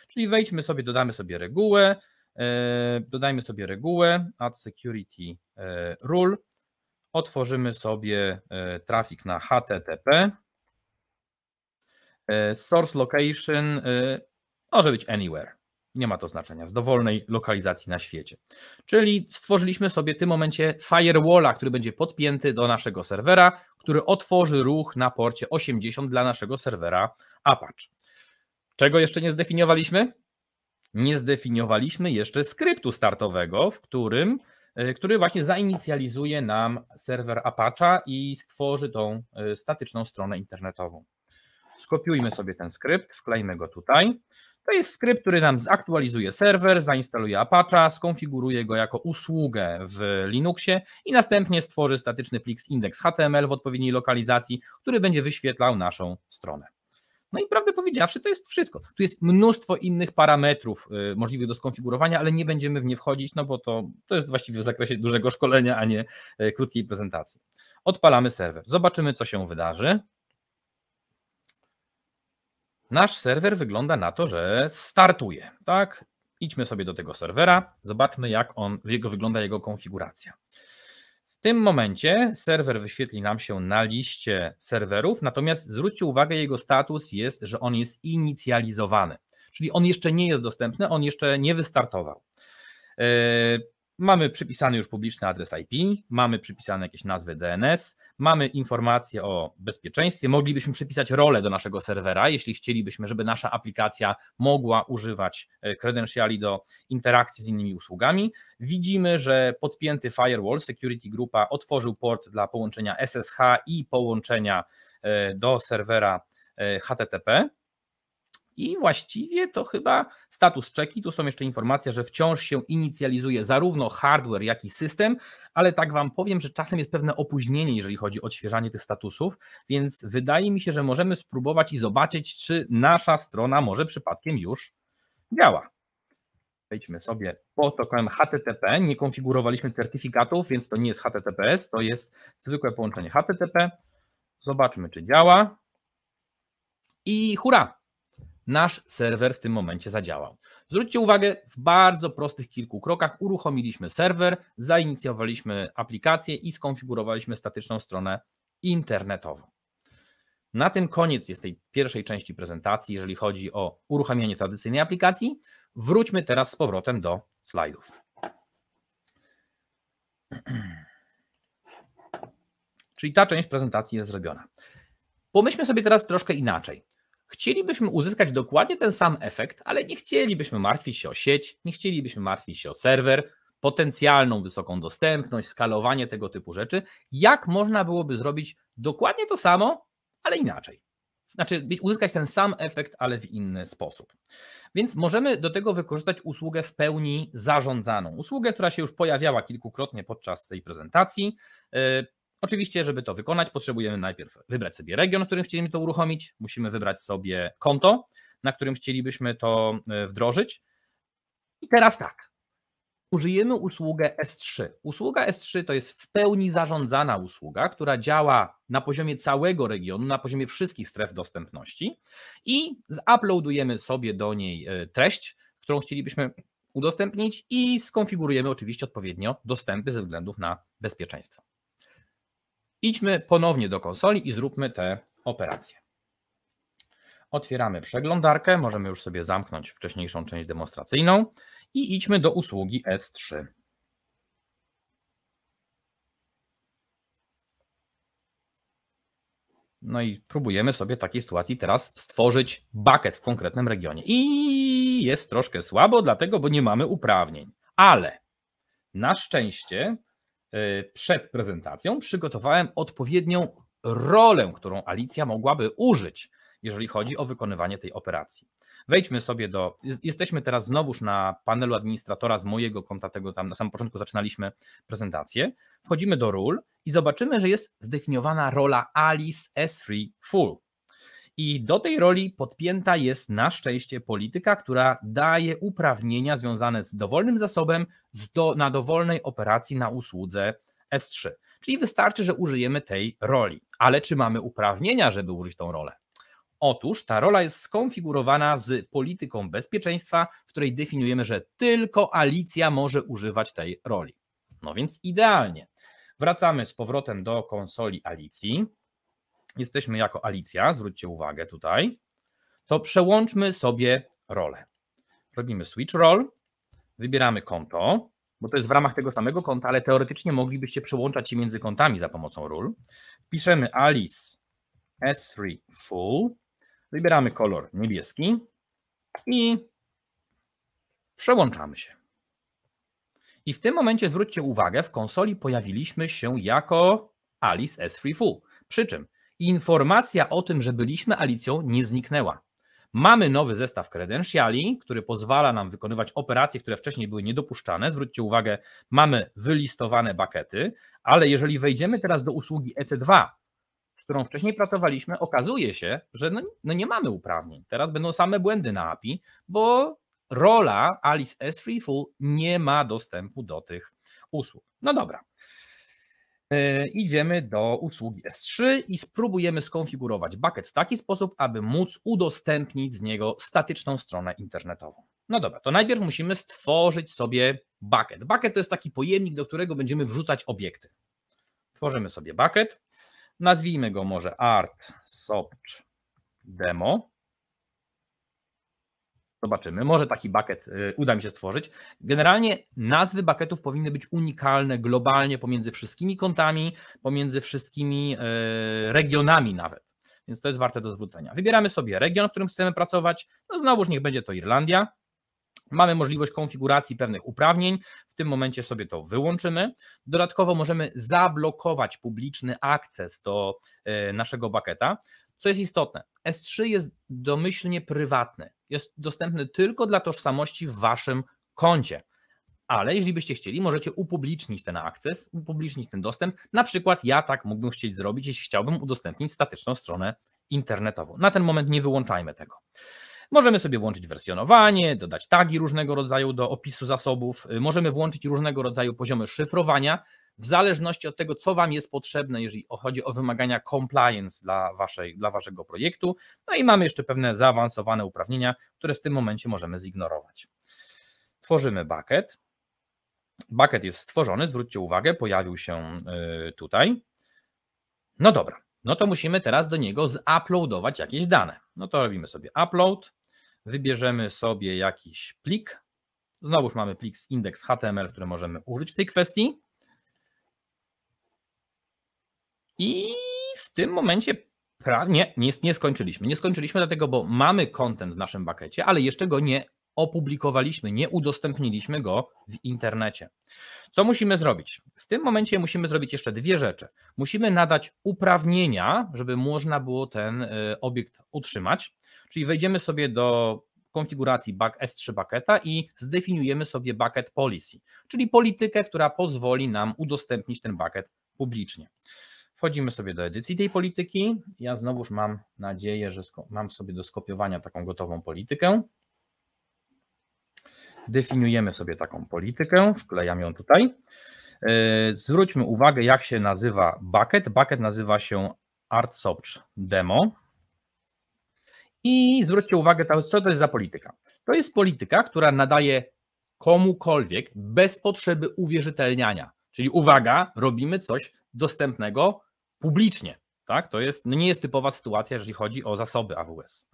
Czyli wejdźmy sobie, dodamy sobie regułę, dodajmy sobie regułę add security rule, otworzymy sobie trafik na HTTP, source location może być anywhere nie ma to znaczenia, z dowolnej lokalizacji na świecie. Czyli stworzyliśmy sobie w tym momencie firewalla, który będzie podpięty do naszego serwera, który otworzy ruch na porcie 80 dla naszego serwera Apache. Czego jeszcze nie zdefiniowaliśmy? Nie zdefiniowaliśmy jeszcze skryptu startowego, w którym, e, który właśnie zainicjalizuje nam serwer Apache i stworzy tą e, statyczną stronę internetową. Skopiujmy sobie ten skrypt, wklejmy go tutaj. To jest skrypt, który nam zaktualizuje serwer, zainstaluje Apache, skonfiguruje go jako usługę w Linuxie i następnie stworzy statyczny plik z w odpowiedniej lokalizacji, który będzie wyświetlał naszą stronę. No i prawdę powiedziawszy, to jest wszystko. Tu jest mnóstwo innych parametrów y, możliwych do skonfigurowania, ale nie będziemy w nie wchodzić, no bo to, to jest właściwie w zakresie dużego szkolenia, a nie y, krótkiej prezentacji. Odpalamy serwer, zobaczymy, co się wydarzy nasz serwer wygląda na to, że startuje. Tak? Idźmy sobie do tego serwera, zobaczmy, jak on, jego wygląda jego konfiguracja. W tym momencie serwer wyświetli nam się na liście serwerów, natomiast zwróćcie uwagę, jego status jest, że on jest inicjalizowany, czyli on jeszcze nie jest dostępny, on jeszcze nie wystartował. Yy, mamy przypisany już publiczny adres IP, mamy przypisane jakieś nazwy DNS, mamy informacje o bezpieczeństwie, moglibyśmy przypisać rolę do naszego serwera, jeśli chcielibyśmy, żeby nasza aplikacja mogła używać e, credentiali do interakcji z innymi usługami. Widzimy, że podpięty firewall Security Grupa otworzył port dla połączenia SSH i połączenia e, do serwera e, HTTP. I właściwie to chyba status czeki. Tu są jeszcze informacje, że wciąż się inicjalizuje zarówno hardware, jak i system, ale tak Wam powiem, że czasem jest pewne opóźnienie, jeżeli chodzi o odświeżanie tych statusów, więc wydaje mi się, że możemy spróbować i zobaczyć, czy nasza strona może przypadkiem już działa. Wejdźmy sobie pod tokenem HTTP. Nie konfigurowaliśmy certyfikatów, więc to nie jest HTTPS, to jest zwykłe połączenie HTTP. Zobaczmy, czy działa. I hura! nasz serwer w tym momencie zadziałał. Zwróćcie uwagę, w bardzo prostych kilku krokach uruchomiliśmy serwer, zainicjowaliśmy aplikację i skonfigurowaliśmy statyczną stronę internetową. Na tym koniec jest tej pierwszej części prezentacji, jeżeli chodzi o uruchamianie tradycyjnej aplikacji. Wróćmy teraz z powrotem do slajdów. Czyli ta część prezentacji jest zrobiona. Pomyślmy sobie teraz troszkę inaczej. Chcielibyśmy uzyskać dokładnie ten sam efekt, ale nie chcielibyśmy martwić się o sieć, nie chcielibyśmy martwić się o serwer, potencjalną wysoką dostępność, skalowanie tego typu rzeczy. Jak można byłoby zrobić dokładnie to samo, ale inaczej? Znaczy, uzyskać ten sam efekt, ale w inny sposób. Więc możemy do tego wykorzystać usługę w pełni zarządzaną. Usługę, która się już pojawiała kilkukrotnie podczas tej prezentacji. Oczywiście, żeby to wykonać, potrzebujemy najpierw wybrać sobie region, w którym chcielibyśmy to uruchomić, musimy wybrać sobie konto, na którym chcielibyśmy to e, wdrożyć. I teraz tak, użyjemy usługę S3. Usługa S3 to jest w pełni zarządzana usługa, która działa na poziomie całego regionu, na poziomie wszystkich stref dostępności i zuploadujemy sobie do niej e, treść, którą chcielibyśmy udostępnić i skonfigurujemy oczywiście odpowiednio dostępy ze względów na bezpieczeństwo. Idźmy ponownie do konsoli i zróbmy te operacje. Otwieramy przeglądarkę, możemy już sobie zamknąć wcześniejszą część demonstracyjną i idźmy do usługi S3. No i próbujemy sobie takiej sytuacji teraz stworzyć bucket w konkretnym regionie. I jest troszkę słabo, dlatego, bo nie mamy uprawnień. Ale na szczęście E, przed prezentacją przygotowałem odpowiednią rolę, którą Alicja mogłaby użyć, jeżeli chodzi o wykonywanie tej operacji. Wejdźmy sobie do. Jesteśmy teraz znowuż na panelu administratora z mojego konta, tego tam na samym początku zaczynaliśmy prezentację. Wchodzimy do ról i zobaczymy, że jest zdefiniowana rola Alice S3 Full. I do tej roli podpięta jest na szczęście polityka, która daje uprawnienia związane z dowolnym zasobem na dowolnej operacji na usłudze S3. Czyli wystarczy, że użyjemy tej roli. Ale czy mamy uprawnienia, żeby użyć tą rolę? Otóż ta rola jest skonfigurowana z polityką bezpieczeństwa, w której definiujemy, że tylko Alicja może używać tej roli. No więc idealnie. Wracamy z powrotem do konsoli Alicji jesteśmy jako Alicja, zwróćcie uwagę tutaj, to przełączmy sobie rolę. Robimy switch role. wybieramy konto, bo to jest w ramach tego samego konta, ale teoretycznie moglibyście przełączać się między kontami za pomocą ról. Piszemy Alice S3 Full, wybieramy kolor niebieski i przełączamy się. I w tym momencie zwróćcie uwagę, w konsoli pojawiliśmy się jako Alice S3 Full. Przy czym Informacja o tym, że byliśmy Alicją, nie zniknęła. Mamy nowy zestaw kredensjali, który pozwala nam wykonywać operacje, które wcześniej były niedopuszczane. Zwróćcie uwagę, mamy wylistowane bakety, ale jeżeli wejdziemy teraz do usługi EC2, z którą wcześniej pracowaliśmy, okazuje się, że no, no nie mamy uprawnień. Teraz będą same błędy na API, bo rola Alice S. 3 Full nie ma dostępu do tych usług. No dobra. E, idziemy do usługi S3 i spróbujemy skonfigurować bucket w taki sposób, aby móc udostępnić z niego statyczną stronę internetową. No dobra, to najpierw musimy stworzyć sobie bucket. Bucket to jest taki pojemnik, do którego będziemy wrzucać obiekty. Tworzymy sobie bucket, nazwijmy go może art demo. Zobaczymy. Może taki bucket y, uda mi się stworzyć. Generalnie nazwy bucketów powinny być unikalne globalnie pomiędzy wszystkimi kontami, pomiędzy wszystkimi y, regionami nawet. Więc to jest warte do zwrócenia. Wybieramy sobie region, w którym chcemy pracować. No znowuż niech będzie to Irlandia. Mamy możliwość konfiguracji pewnych uprawnień. W tym momencie sobie to wyłączymy. Dodatkowo możemy zablokować publiczny akces do y, naszego bucketa. Co jest istotne, S3 jest domyślnie prywatny. Jest dostępny tylko dla tożsamości w waszym koncie. Ale jeśli byście chcieli, możecie upublicznić ten akces, upublicznić ten dostęp. Na przykład ja tak mógłbym chcieć zrobić, jeśli chciałbym udostępnić statyczną stronę internetową. Na ten moment nie wyłączajmy tego. Możemy sobie włączyć wersjonowanie, dodać tagi różnego rodzaju do opisu zasobów, możemy włączyć różnego rodzaju poziomy szyfrowania, w zależności od tego, co Wam jest potrzebne, jeżeli chodzi o wymagania compliance dla, waszej, dla Waszego projektu. No i mamy jeszcze pewne zaawansowane uprawnienia, które w tym momencie możemy zignorować. Tworzymy bucket. Bucket jest stworzony, zwróćcie uwagę, pojawił się y, tutaj. No dobra, no to musimy teraz do niego zuploadować jakieś dane. No to robimy sobie upload, wybierzemy sobie jakiś plik. Znowuż mamy plik z indeks HTML, który możemy użyć w tej kwestii. I w tym momencie pra- nie, nie, nie skończyliśmy. Nie skończyliśmy dlatego, bo mamy kontent w naszym bakiecie, ale jeszcze go nie opublikowaliśmy, nie udostępniliśmy go w internecie. Co musimy zrobić? W tym momencie musimy zrobić jeszcze dwie rzeczy. Musimy nadać uprawnienia, żeby można było ten y, obiekt utrzymać, czyli wejdziemy sobie do konfiguracji back S3 bucketa i zdefiniujemy sobie bucket policy, czyli politykę, która pozwoli nam udostępnić ten bucket publicznie. Wchodzimy sobie do edycji tej polityki. Ja znowuż mam nadzieję, że mam sobie do skopiowania taką gotową politykę. Definiujemy sobie taką politykę, wklejam ją tutaj. E, zwróćmy uwagę, jak się nazywa bucket. Bucket nazywa się ArtSoft Demo. I zwróćcie uwagę, co to jest za polityka. To jest polityka, która nadaje komukolwiek bez potrzeby uwierzytelniania. Czyli uwaga, robimy coś dostępnego publicznie. Tak? To jest, no nie jest typowa sytuacja, jeżeli chodzi o zasoby AWS.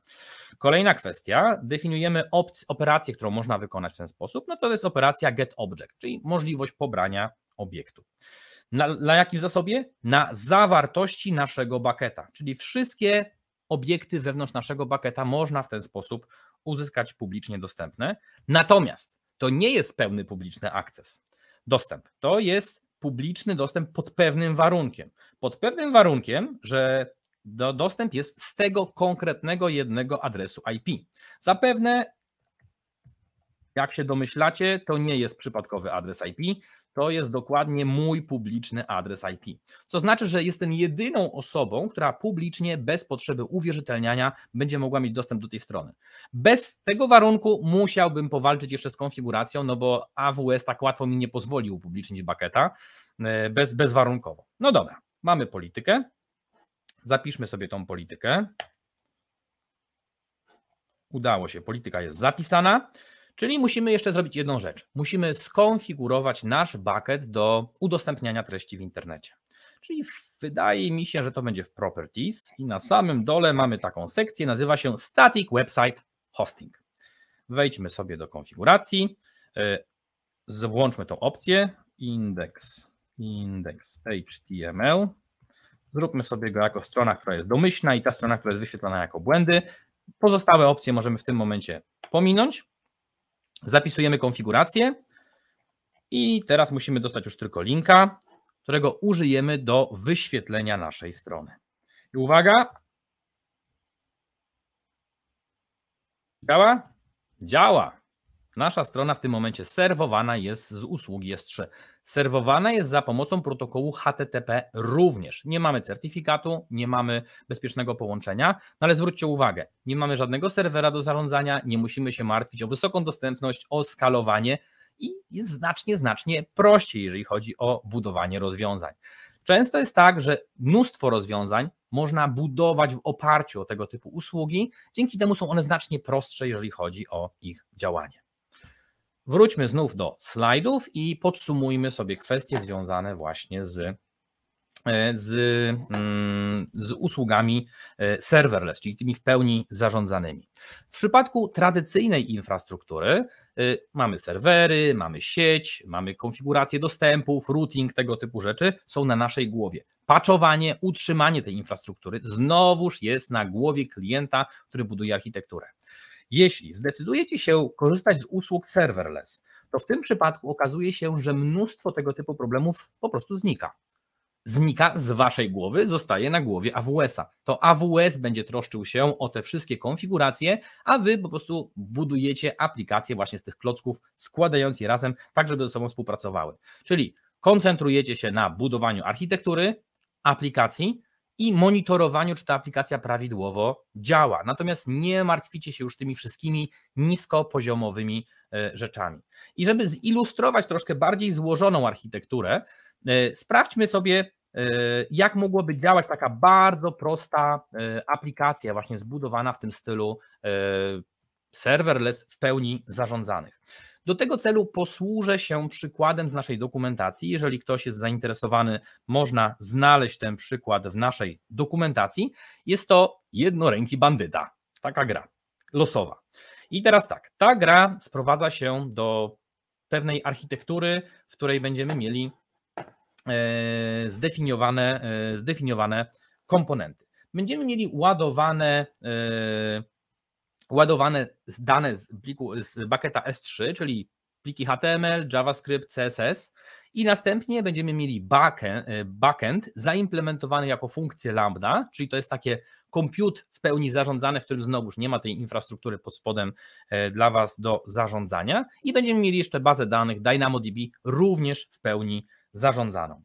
Kolejna kwestia, definiujemy opcję, operację, którą można wykonać w ten sposób, no to jest operacja get object, czyli możliwość pobrania obiektu. Na, na jakim zasobie? Na zawartości naszego bucketa, czyli wszystkie obiekty wewnątrz naszego bucketa można w ten sposób uzyskać publicznie dostępne. Natomiast to nie jest pełny publiczny akces, dostęp. To jest publiczny dostęp pod pewnym warunkiem. Pod pewnym warunkiem, że do, dostęp jest z tego konkretnego jednego adresu IP. Zapewne, jak się domyślacie, to nie jest przypadkowy adres IP, to jest dokładnie mój publiczny adres IP. Co znaczy, że jestem jedyną osobą, która publicznie, bez potrzeby uwierzytelniania, będzie mogła mieć dostęp do tej strony. Bez tego warunku musiałbym powalczyć jeszcze z konfiguracją, no bo AWS tak łatwo mi nie pozwoli upublicznić bucketa e, bez, bezwarunkowo. No dobra, mamy politykę. Zapiszmy sobie tą politykę. Udało się, polityka jest zapisana. Czyli musimy jeszcze zrobić jedną rzecz. Musimy skonfigurować nasz bucket do udostępniania treści w internecie. Czyli wydaje mi się, że to będzie w Properties i na samym dole mamy taką sekcję, nazywa się Static Website Hosting. Wejdźmy sobie do konfiguracji, włączmy y, tą opcję index, index HTML. Zróbmy sobie go jako strona, która jest domyślna i ta strona, która jest wyświetlana jako błędy. Pozostałe opcje możemy w tym momencie pominąć. Zapisujemy konfigurację i teraz musimy dostać już tylko linka, którego użyjemy do wyświetlenia naszej strony. I uwaga. Działa? Działa. Nasza strona w tym momencie serwowana jest z usługi S3. Serwowana jest za pomocą protokołu HTTP również. Nie mamy certyfikatu, nie mamy bezpiecznego połączenia, no ale zwróćcie uwagę, nie mamy żadnego serwera do zarządzania, nie musimy się martwić o wysoką dostępność, o skalowanie i jest znacznie, znacznie prościej, jeżeli chodzi o budowanie rozwiązań. Często jest tak, że mnóstwo rozwiązań można budować w oparciu o tego typu usługi, dzięki temu są one znacznie prostsze, jeżeli chodzi o ich działanie. Wróćmy znów do slajdów i podsumujmy sobie kwestie związane właśnie z, e, z, mm, z usługami e, serverless, czyli tymi w pełni zarządzanymi. W przypadku tradycyjnej infrastruktury e, mamy serwery, mamy sieć, mamy konfigurację dostępów, routing, tego typu rzeczy są na naszej głowie. Paczowanie, utrzymanie tej infrastruktury znowuż jest na głowie klienta, który buduje architekturę. Jeśli zdecydujecie się korzystać z usług serverless, to w tym przypadku okazuje się, że mnóstwo tego typu problemów po prostu znika. Znika z waszej głowy, zostaje na głowie AWS-a. To AWS będzie troszczył się o te wszystkie konfiguracje, a wy po prostu budujecie aplikacje właśnie z tych klocków, składając je razem, tak żeby ze sobą współpracowały. Czyli koncentrujecie się na budowaniu architektury, aplikacji, i monitorowaniu, czy ta aplikacja prawidłowo działa. Natomiast nie martwicie się już tymi wszystkimi niskopoziomowymi e, rzeczami. I żeby zilustrować troszkę bardziej złożoną architekturę, e, sprawdźmy sobie, e, jak mogłoby działać taka bardzo prosta aplikacja, właśnie zbudowana w tym stylu serverless w pełni zarządzanych. Do tego celu posłużę się przykładem z naszej dokumentacji. Jeżeli ktoś jest zainteresowany, można znaleźć ten przykład w naszej dokumentacji. Jest to jednoręki bandyta. Taka gra losowa. I teraz tak, ta gra sprowadza się do pewnej architektury, w której będziemy mieli e, zdefiniowane, e, zdefiniowane komponenty. Będziemy mieli ładowane e, ładowane dane z pliku z bucketa S3, czyli pliki HTML, JavaScript, CSS i następnie będziemy mieli e, backend, zaimplementowany jako funkcję lambda, czyli to jest takie compute w pełni zarządzane, w którym znowuż nie ma tej infrastruktury pod spodem e, dla Was do zarządzania i będziemy mieli jeszcze bazę danych DynamoDB również w pełni zarządzaną.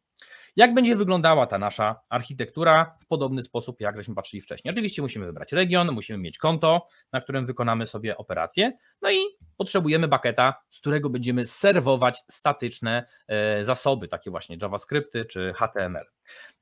Jak będzie wyglądała ta nasza architektura w podobny sposób, jak żeśmy patrzyli wcześniej? Oczywiście musimy wybrać region, musimy mieć konto, na którym wykonamy sobie operację, no i potrzebujemy bucketa, z którego będziemy serwować statyczne e, zasoby, takie właśnie JavaScripty czy HTML.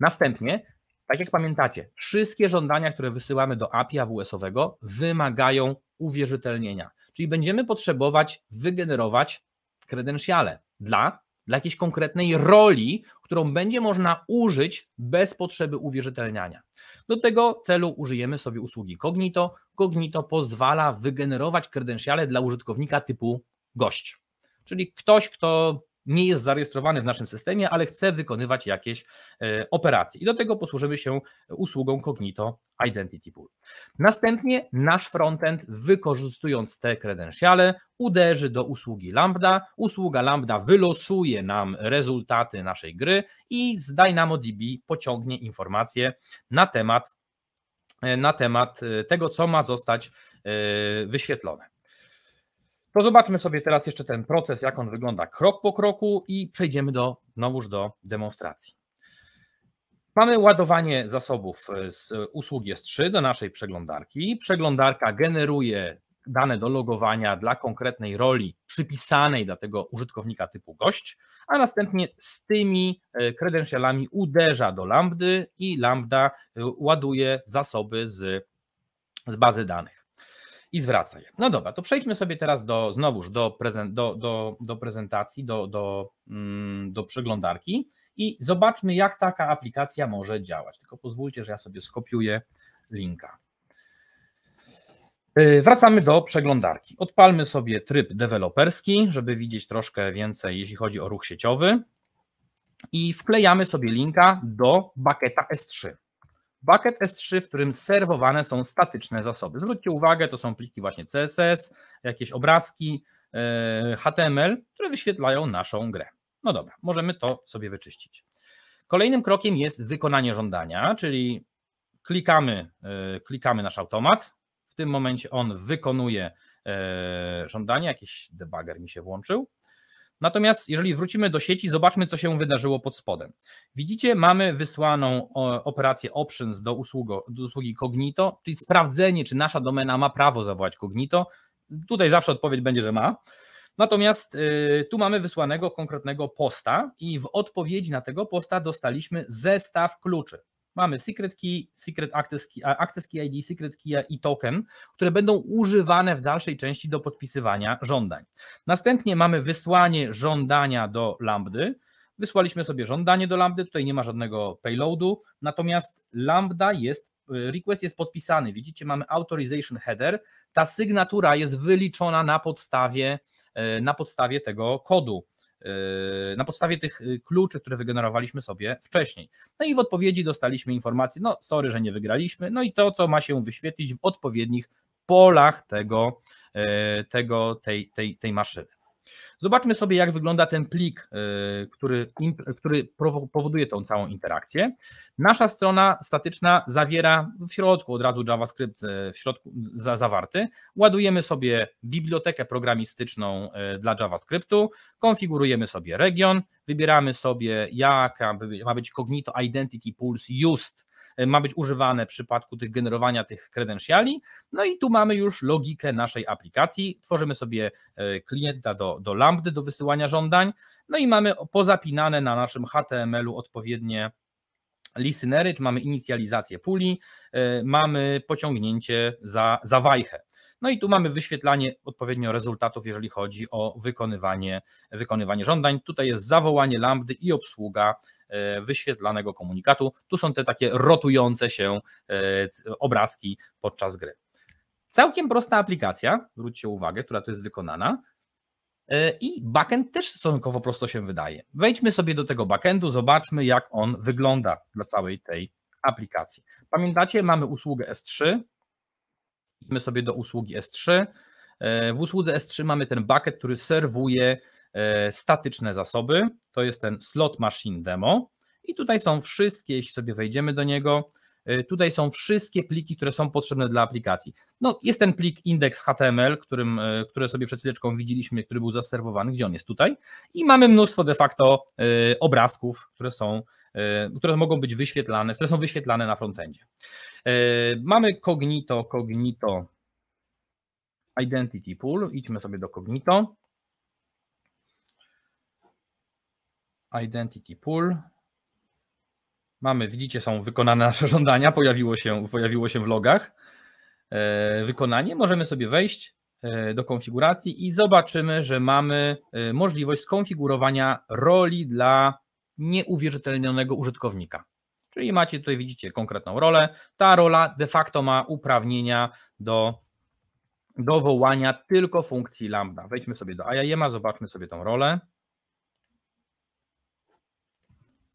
Następnie, tak jak pamiętacie, wszystkie żądania, które wysyłamy do API AWS-owego wymagają uwierzytelnienia, czyli będziemy potrzebować wygenerować kredencjale dla dla jakiejś konkretnej roli, którą będzie można użyć bez potrzeby uwierzytelniania. Do tego celu użyjemy sobie usługi Cognito. Cognito pozwala wygenerować kredensiale dla użytkownika typu gość. Czyli ktoś, kto nie jest zarejestrowany w naszym systemie, ale chce wykonywać jakieś e, operacje. I do tego posłużymy się usługą Cognito Identity Pool. Następnie nasz frontend, wykorzystując te kredensiale, uderzy do usługi Lambda. Usługa Lambda wylosuje nam rezultaty naszej gry i z DynamoDB pociągnie informacje na temat, e, na temat e, tego, co ma zostać wyświetlone. To zobaczmy sobie teraz jeszcze ten proces, jak on wygląda krok po kroku i przejdziemy do, znowuż do demonstracji. Mamy ładowanie zasobów e, z usługi S3 do naszej przeglądarki. Przeglądarka generuje dane do logowania dla konkretnej roli przypisanej dla tego użytkownika typu gość, a następnie z tymi e, kredencjalami uderza do lambdy i lambda e, ładuje zasoby z, z bazy danych i zwraca je. No dobra, to przejdźmy sobie teraz do, znowuż do, prezent, do, do, do prezentacji, do, do, mm, do przeglądarki i zobaczmy, jak taka aplikacja może działać. Tylko pozwólcie, że ja sobie skopiuję linka. Y, wracamy do przeglądarki. Odpalmy sobie tryb deweloperski, żeby widzieć troszkę więcej, jeśli chodzi o ruch sieciowy. I wklejamy sobie linka do bucketa S3. Bucket S3, w którym serwowane są statyczne zasoby. Zwróćcie uwagę, to są pliki właśnie CSS, jakieś obrazki, e, HTML, które wyświetlają naszą grę. No dobra, możemy to sobie wyczyścić. Kolejnym krokiem jest wykonanie żądania, czyli klikamy, e, klikamy nasz automat. W tym momencie on wykonuje e, żądanie, jakiś debugger mi się włączył. Natomiast jeżeli wrócimy do sieci, zobaczmy, co się wydarzyło pod spodem. Widzicie, mamy wysłaną operację options do, usługo, do usługi Cognito, czyli sprawdzenie, czy nasza domena ma prawo zawołać Cognito. Tutaj zawsze odpowiedź będzie, że ma. Natomiast y, tu mamy wysłanego konkretnego posta i w odpowiedzi na tego posta dostaliśmy zestaw kluczy mamy Secret Key, Secret Access Key, Access Key ID, Secret Key i token, które będą używane w dalszej części do podpisywania żądań. Następnie mamy wysłanie żądania do lambdy. Wysłaliśmy sobie żądanie do lambdy, tutaj nie ma żadnego payloadu, natomiast lambda jest y, request jest podpisany. Widzicie, mamy authorization header. Ta sygnatura jest wyliczona na podstawie, y, na podstawie tego kodu na podstawie tych y, kluczy, które wygenerowaliśmy sobie wcześniej. No i w odpowiedzi dostaliśmy informację, no sorry, że nie wygraliśmy, no i to, co ma się wyświetlić w odpowiednich polach tego, e, tego, tej, tej, tej maszyny. Zobaczmy sobie, jak wygląda ten plik, e, który, który powoduje tą całą interakcję. Nasza strona statyczna zawiera w środku od razu JavaScript e, w środku za, zawarty. Ładujemy sobie bibliotekę programistyczną e, dla JavaScriptu, konfigurujemy sobie region, wybieramy sobie, jaka ma być cognito identity pulse used E, ma być używane w przypadku tych generowania tych kredensiali. No i tu mamy już logikę naszej aplikacji. Tworzymy sobie e, klienta do, do lambdy, do wysyłania żądań, no i mamy pozapinane na naszym HTML-u odpowiednie listenery, czy mamy inicjalizację puli, e, mamy pociągnięcie za, za wajchę. No i tu mamy wyświetlanie odpowiednio rezultatów, jeżeli chodzi o wykonywanie, wykonywanie żądań. Tutaj jest zawołanie lambdy i obsługa e, wyświetlanego komunikatu. Tu są te takie rotujące się e, obrazki podczas gry. Całkiem prosta aplikacja, zwróćcie uwagę, która tu jest wykonana. E, I backend też stosunkowo prosto się wydaje. Wejdźmy sobie do tego backendu, zobaczmy, jak on wygląda dla całej tej aplikacji. Pamiętacie, mamy usługę S3, Idźmy sobie do usługi S3. E, w usłudze S3 mamy ten bucket, który serwuje e, statyczne zasoby. To jest ten slot machine demo. I tutaj są wszystkie, jeśli sobie wejdziemy do niego, Y, tutaj są wszystkie pliki, które są potrzebne dla aplikacji. No, jest ten plik index.html, który którym, y, które sobie przed chwileczką widzieliśmy, który był zaserwowany, gdzie on jest tutaj. I mamy mnóstwo de facto y, obrazków, które są które mogą być wyświetlane, które są wyświetlane na frontendzie. Mamy Cognito, Cognito Identity Pool. Idźmy sobie do Cognito. Identity Pool. Mamy, widzicie, są wykonane nasze żądania, pojawiło się, pojawiło się w logach e, wykonanie. Możemy sobie wejść e, do konfiguracji i zobaczymy, że mamy e, możliwość skonfigurowania roli dla nieuwierzytelnionego użytkownika. Czyli macie tutaj, widzicie, konkretną rolę. Ta rola de facto ma uprawnienia do dowołania tylko funkcji lambda. Wejdźmy sobie do iam zobaczmy sobie tą rolę.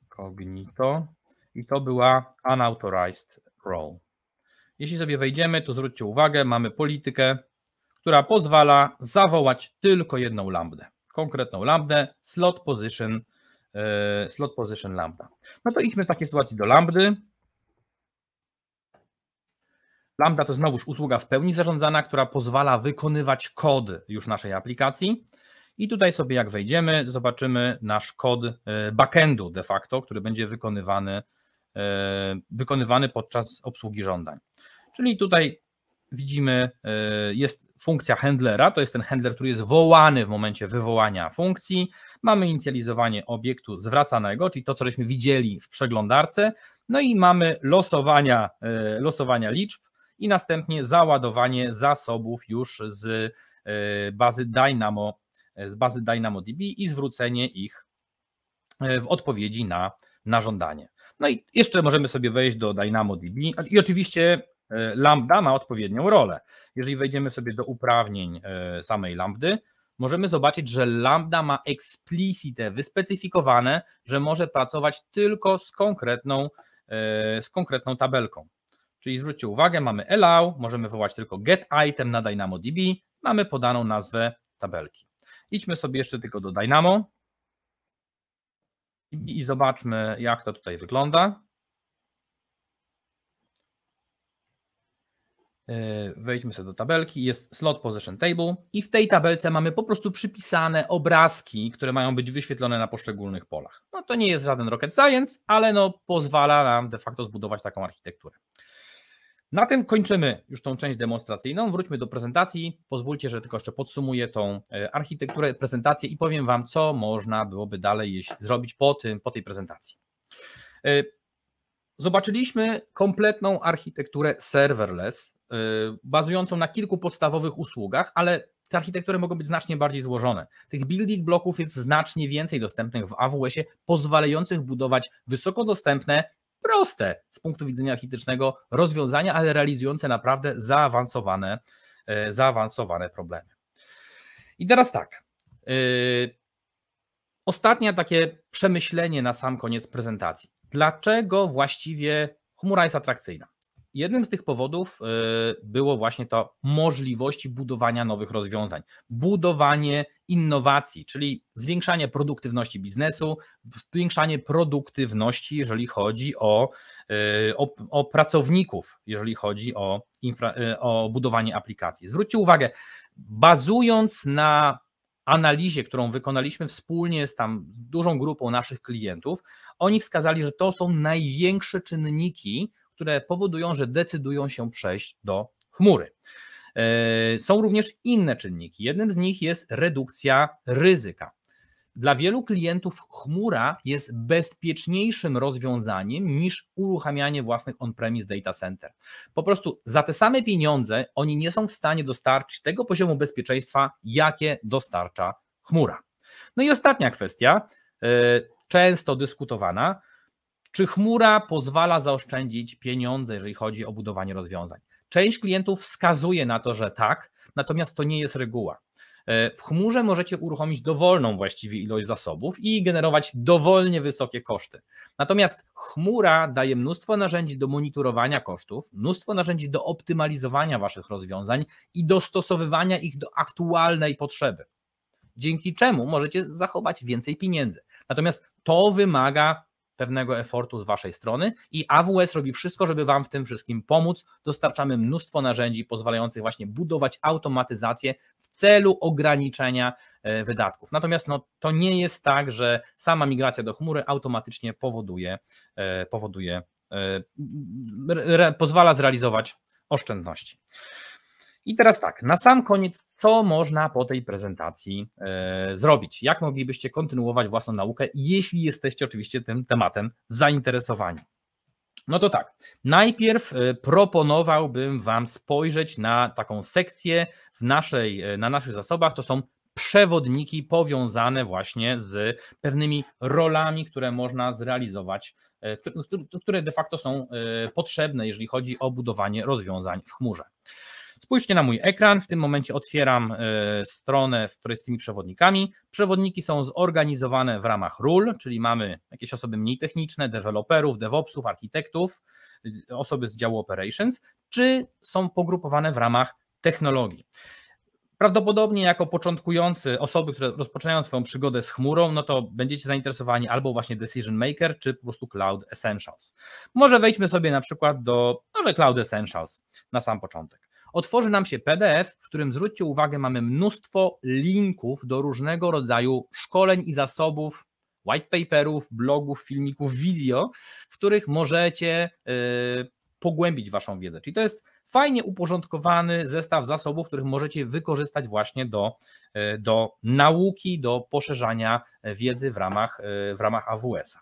Cognito i to była unauthorized role. Jeśli sobie wejdziemy, to zwróćcie uwagę, mamy politykę, która pozwala zawołać tylko jedną lambdę, konkretną lambdę, slot position, e, slot position lambda. No to idźmy w takiej sytuacji do lambdy. Lambda to znowuż usługa w pełni zarządzana, która pozwala wykonywać kod już naszej aplikacji. I tutaj sobie jak wejdziemy, zobaczymy nasz kod e, backendu de facto, który będzie wykonywany E, wykonywany podczas obsługi żądań. Czyli tutaj widzimy, e, jest funkcja handlera, to jest ten handler, który jest wołany w momencie wywołania funkcji. Mamy inicjalizowanie obiektu zwracanego, czyli to, co żeśmy widzieli w przeglądarce, no i mamy losowania, e, losowania liczb i następnie załadowanie zasobów już z bazy Dynamo, z bazy DynamoDB i zwrócenie ich w odpowiedzi na, na żądanie. No i jeszcze możemy sobie wejść do DynamoDB i oczywiście e, Lambda ma odpowiednią rolę. Jeżeli wejdziemy sobie do uprawnień e, samej Lambdy, możemy zobaczyć, że Lambda ma explicite wyspecyfikowane, że może pracować tylko z konkretną, e, z konkretną tabelką. Czyli zwróćcie uwagę, mamy allow, możemy wołać tylko get item na DynamoDB, mamy podaną nazwę tabelki. Idźmy sobie jeszcze tylko do Dynamo. I, zobaczmy, jak to tutaj wygląda. E, wejdźmy sobie do tabelki, jest slot position table i w tej tabelce mamy po prostu przypisane obrazki, które mają być wyświetlone na poszczególnych polach. No to nie jest żaden rocket science, ale no pozwala nam de facto zbudować taką architekturę. Na tym kończymy już tą część demonstracyjną. Wróćmy do prezentacji. Pozwólcie, że tylko jeszcze podsumuję tą e, architekturę, prezentację i powiem Wam, co można byłoby dalej zrobić po, tym, po tej prezentacji. E, zobaczyliśmy kompletną architekturę serverless, e, bazującą na kilku podstawowych usługach, ale te architektury mogą być znacznie bardziej złożone. Tych building bloków jest znacznie więcej dostępnych w AWS-ie, pozwalających budować wysoko dostępne, proste z punktu widzenia architektonicznego rozwiązania, ale realizujące naprawdę zaawansowane, e, zaawansowane problemy. I teraz tak. E, ostatnie takie przemyślenie na sam koniec prezentacji. Dlaczego właściwie chmura jest atrakcyjna? jednym z tych powodów e, było właśnie to możliwości budowania nowych rozwiązań, budowanie innowacji, czyli zwiększanie produktywności biznesu, zwiększanie produktywności, jeżeli chodzi o, e, o, o pracowników, jeżeli chodzi o, infra, e, o budowanie aplikacji. Zwróćcie uwagę, bazując na analizie, którą wykonaliśmy wspólnie z tam dużą grupą naszych klientów, oni wskazali, że to są największe czynniki, które powodują, że decydują się przejść do chmury. E, są również inne czynniki. Jednym z nich jest redukcja ryzyka. Dla wielu klientów chmura jest bezpieczniejszym rozwiązaniem niż uruchamianie własnych on-premise data center. Po prostu za te same pieniądze oni nie są w stanie dostarczyć tego poziomu bezpieczeństwa, jakie dostarcza chmura. No i ostatnia kwestia, e, często dyskutowana, czy chmura pozwala zaoszczędzić pieniądze, jeżeli chodzi o budowanie rozwiązań? Część klientów wskazuje na to, że tak, natomiast to nie jest reguła. E, w chmurze możecie uruchomić dowolną właściwie ilość zasobów i generować dowolnie wysokie koszty. Natomiast chmura daje mnóstwo narzędzi do monitorowania kosztów, mnóstwo narzędzi do optymalizowania waszych rozwiązań i dostosowywania ich do aktualnej potrzeby. Dzięki czemu możecie zachować więcej pieniędzy. Natomiast to wymaga pewnego efortu z Waszej strony i AWS robi wszystko, żeby Wam w tym wszystkim pomóc. Dostarczamy mnóstwo narzędzi pozwalających właśnie budować automatyzację w celu ograniczenia e, wydatków. Natomiast no, to nie jest tak, że sama migracja do chmury automatycznie powoduje, e, powoduje re, re, pozwala zrealizować oszczędności. I teraz tak, na sam koniec, co można po tej prezentacji e, zrobić? Jak moglibyście kontynuować własną naukę, jeśli jesteście oczywiście tym tematem zainteresowani? No to tak, najpierw e, proponowałbym Wam spojrzeć na taką sekcję w naszej, e, na naszych zasobach, to są przewodniki powiązane właśnie z pewnymi rolami, które można zrealizować, e, które de facto są potrzebne, jeżeli chodzi o budowanie rozwiązań w chmurze. Spójrzcie na mój ekran. W tym momencie otwieram e, stronę, w której z tymi przewodnikami. Przewodniki są zorganizowane w ramach ról, czyli mamy jakieś osoby mniej techniczne, deweloperów, DevOpsów, architektów, e, osoby z działu operations, czy są pogrupowane w ramach technologii. Prawdopodobnie jako początkujący osoby, które rozpoczynają swoją przygodę z chmurą, no to będziecie zainteresowani albo właśnie Decision Maker, czy po prostu Cloud Essentials. Może wejdźmy sobie na przykład do może Cloud Essentials na sam początek otworzy nam się PDF, w którym zwróćcie uwagę, mamy mnóstwo linków do różnego rodzaju szkoleń i zasobów, white paperów, blogów, filmików, video, w których możecie y, pogłębić waszą wiedzę. Czyli to jest fajnie uporządkowany zestaw zasobów, których możecie wykorzystać właśnie do, y, do nauki, do poszerzania wiedzy w ramach, y, w ramach AWS-a.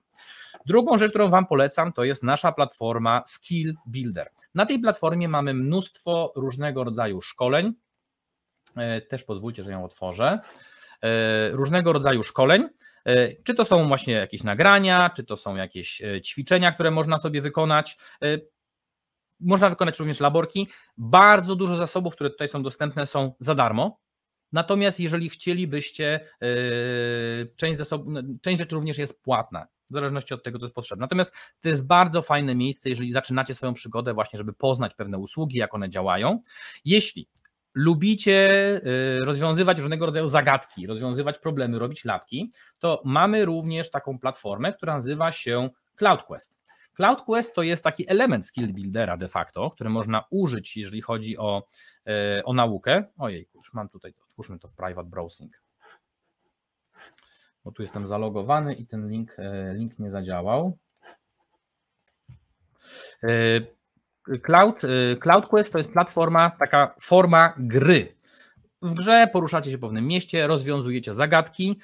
Drugą rzecz, którą Wam polecam, to jest nasza platforma Skill Builder. Na tej platformie mamy mnóstwo różnego rodzaju szkoleń. E, też pozwólcie, że ją otworzę. E, różnego rodzaju szkoleń. E, czy to są właśnie jakieś nagrania, czy to są jakieś ćwiczenia, które można sobie wykonać. Można wykonać również laborki. Bardzo dużo zasobów, które tutaj są dostępne, są za darmo. Natomiast jeżeli chcielibyście, część, zasob, część rzeczy również jest płatna w zależności od tego, co jest potrzebne. Natomiast to jest bardzo fajne miejsce, jeżeli zaczynacie swoją przygodę, właśnie, żeby poznać pewne usługi, jak one działają. Jeśli lubicie y, rozwiązywać różnego rodzaju zagadki, rozwiązywać problemy, robić lapki, to mamy również taką platformę, która nazywa się CloudQuest. CloudQuest to jest taki element skill buildera de facto, który można użyć, jeżeli chodzi o, y, o naukę. Ojej, już mam tutaj, otwórzmy to w private browsing bo tu jestem zalogowany i ten link, e, link nie zadziałał. E, Cloud, e, Cloud Quest to jest platforma, taka forma gry. W grze poruszacie się po pewnym mieście, rozwiązujecie zagadki.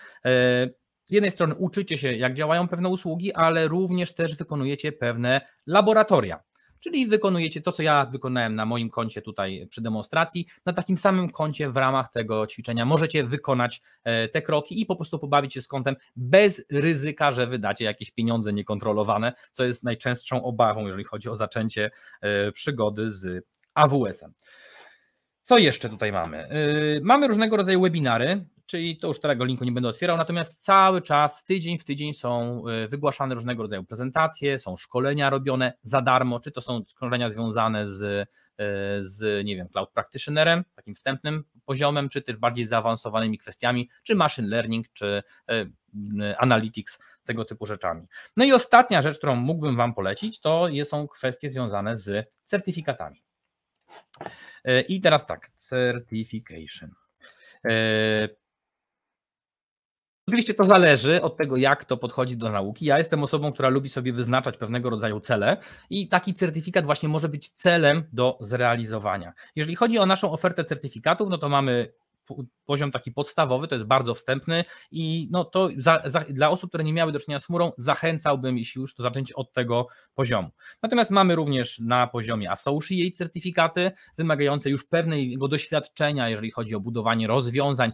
Z jednej strony uczycie się, jak działają pewne usługi, ale również też wykonujecie pewne laboratoria czyli wykonujecie to, co ja wykonałem na moim koncie tutaj przy demonstracji, na takim samym koncie w ramach tego ćwiczenia możecie wykonać e, te kroki i po prostu pobawić się z kontem bez ryzyka, że wydacie jakieś pieniądze niekontrolowane, co jest najczęstszą obawą, jeżeli chodzi o zaczęcie e, przygody z AWS-em. Co jeszcze tutaj mamy? E, mamy różnego rodzaju webinary, czyli to już tego linku nie będę otwierał, natomiast cały czas, tydzień w tydzień są e, wygłaszane różnego rodzaju prezentacje, są szkolenia robione za darmo, czy to są szkolenia związane z, e, z nie wiem, cloud practitionerem, takim wstępnym poziomem, czy też bardziej zaawansowanymi kwestiami, czy machine learning, czy e, analytics, tego typu rzeczami. No i ostatnia rzecz, którą mógłbym Wam polecić, to są kwestie związane z certyfikatami. I teraz tak, certification. Oczywiście to zależy od tego, jak to podchodzi do nauki. Ja jestem osobą, która lubi sobie wyznaczać pewnego rodzaju cele i taki certyfikat właśnie może być celem do zrealizowania. Jeżeli chodzi o naszą ofertę certyfikatów, no to mamy poziom taki podstawowy, to jest bardzo wstępny i no to za, za, dla osób, które nie miały do czynienia z chmurą, zachęcałbym, jeśli już, to zacząć od tego poziomu. Natomiast mamy również na poziomie associate certyfikaty wymagające już pewnego doświadczenia, jeżeli chodzi o budowanie rozwiązań,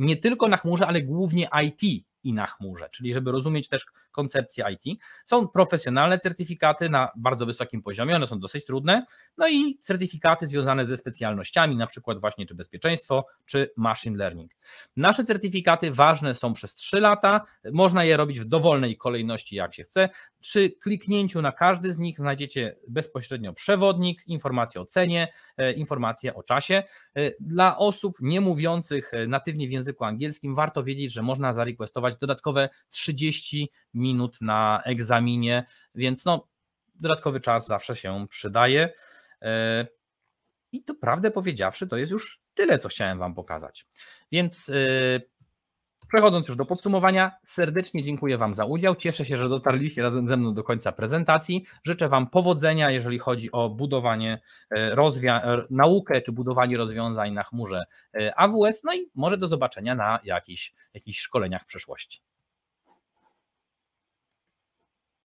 nie tylko na chmurze, ale głównie IT i na chmurze, czyli żeby rozumieć też koncepcję IT. Są profesjonalne certyfikaty na bardzo wysokim poziomie, one są dosyć trudne, no i certyfikaty związane ze specjalnościami, na przykład właśnie czy bezpieczeństwo, czy machine learning. Nasze certyfikaty ważne są przez 3 lata, można je robić w dowolnej kolejności jak się chce. Przy kliknięciu na każdy z nich znajdziecie bezpośrednio przewodnik, informacje o cenie, e, informacje o czasie. E, dla osób nie mówiących e, natywnie w języku angielskim warto wiedzieć, że można zarequestować dodatkowe 30 minut na egzaminie, więc no, dodatkowy czas zawsze się przydaje. E, I to prawdę powiedziawszy, to jest już tyle, co chciałem Wam pokazać. Więc e, przechodząc już do podsumowania, serdecznie dziękuję Wam za udział. Cieszę się, że dotarliście razem ze mną do końca prezentacji. Życzę Wam powodzenia, jeżeli chodzi o budowanie e, rozwia- e, naukę czy budowanie rozwiązań na chmurze e, AWS. No i może do zobaczenia na jakichś, jakichś szkoleniach w przyszłości.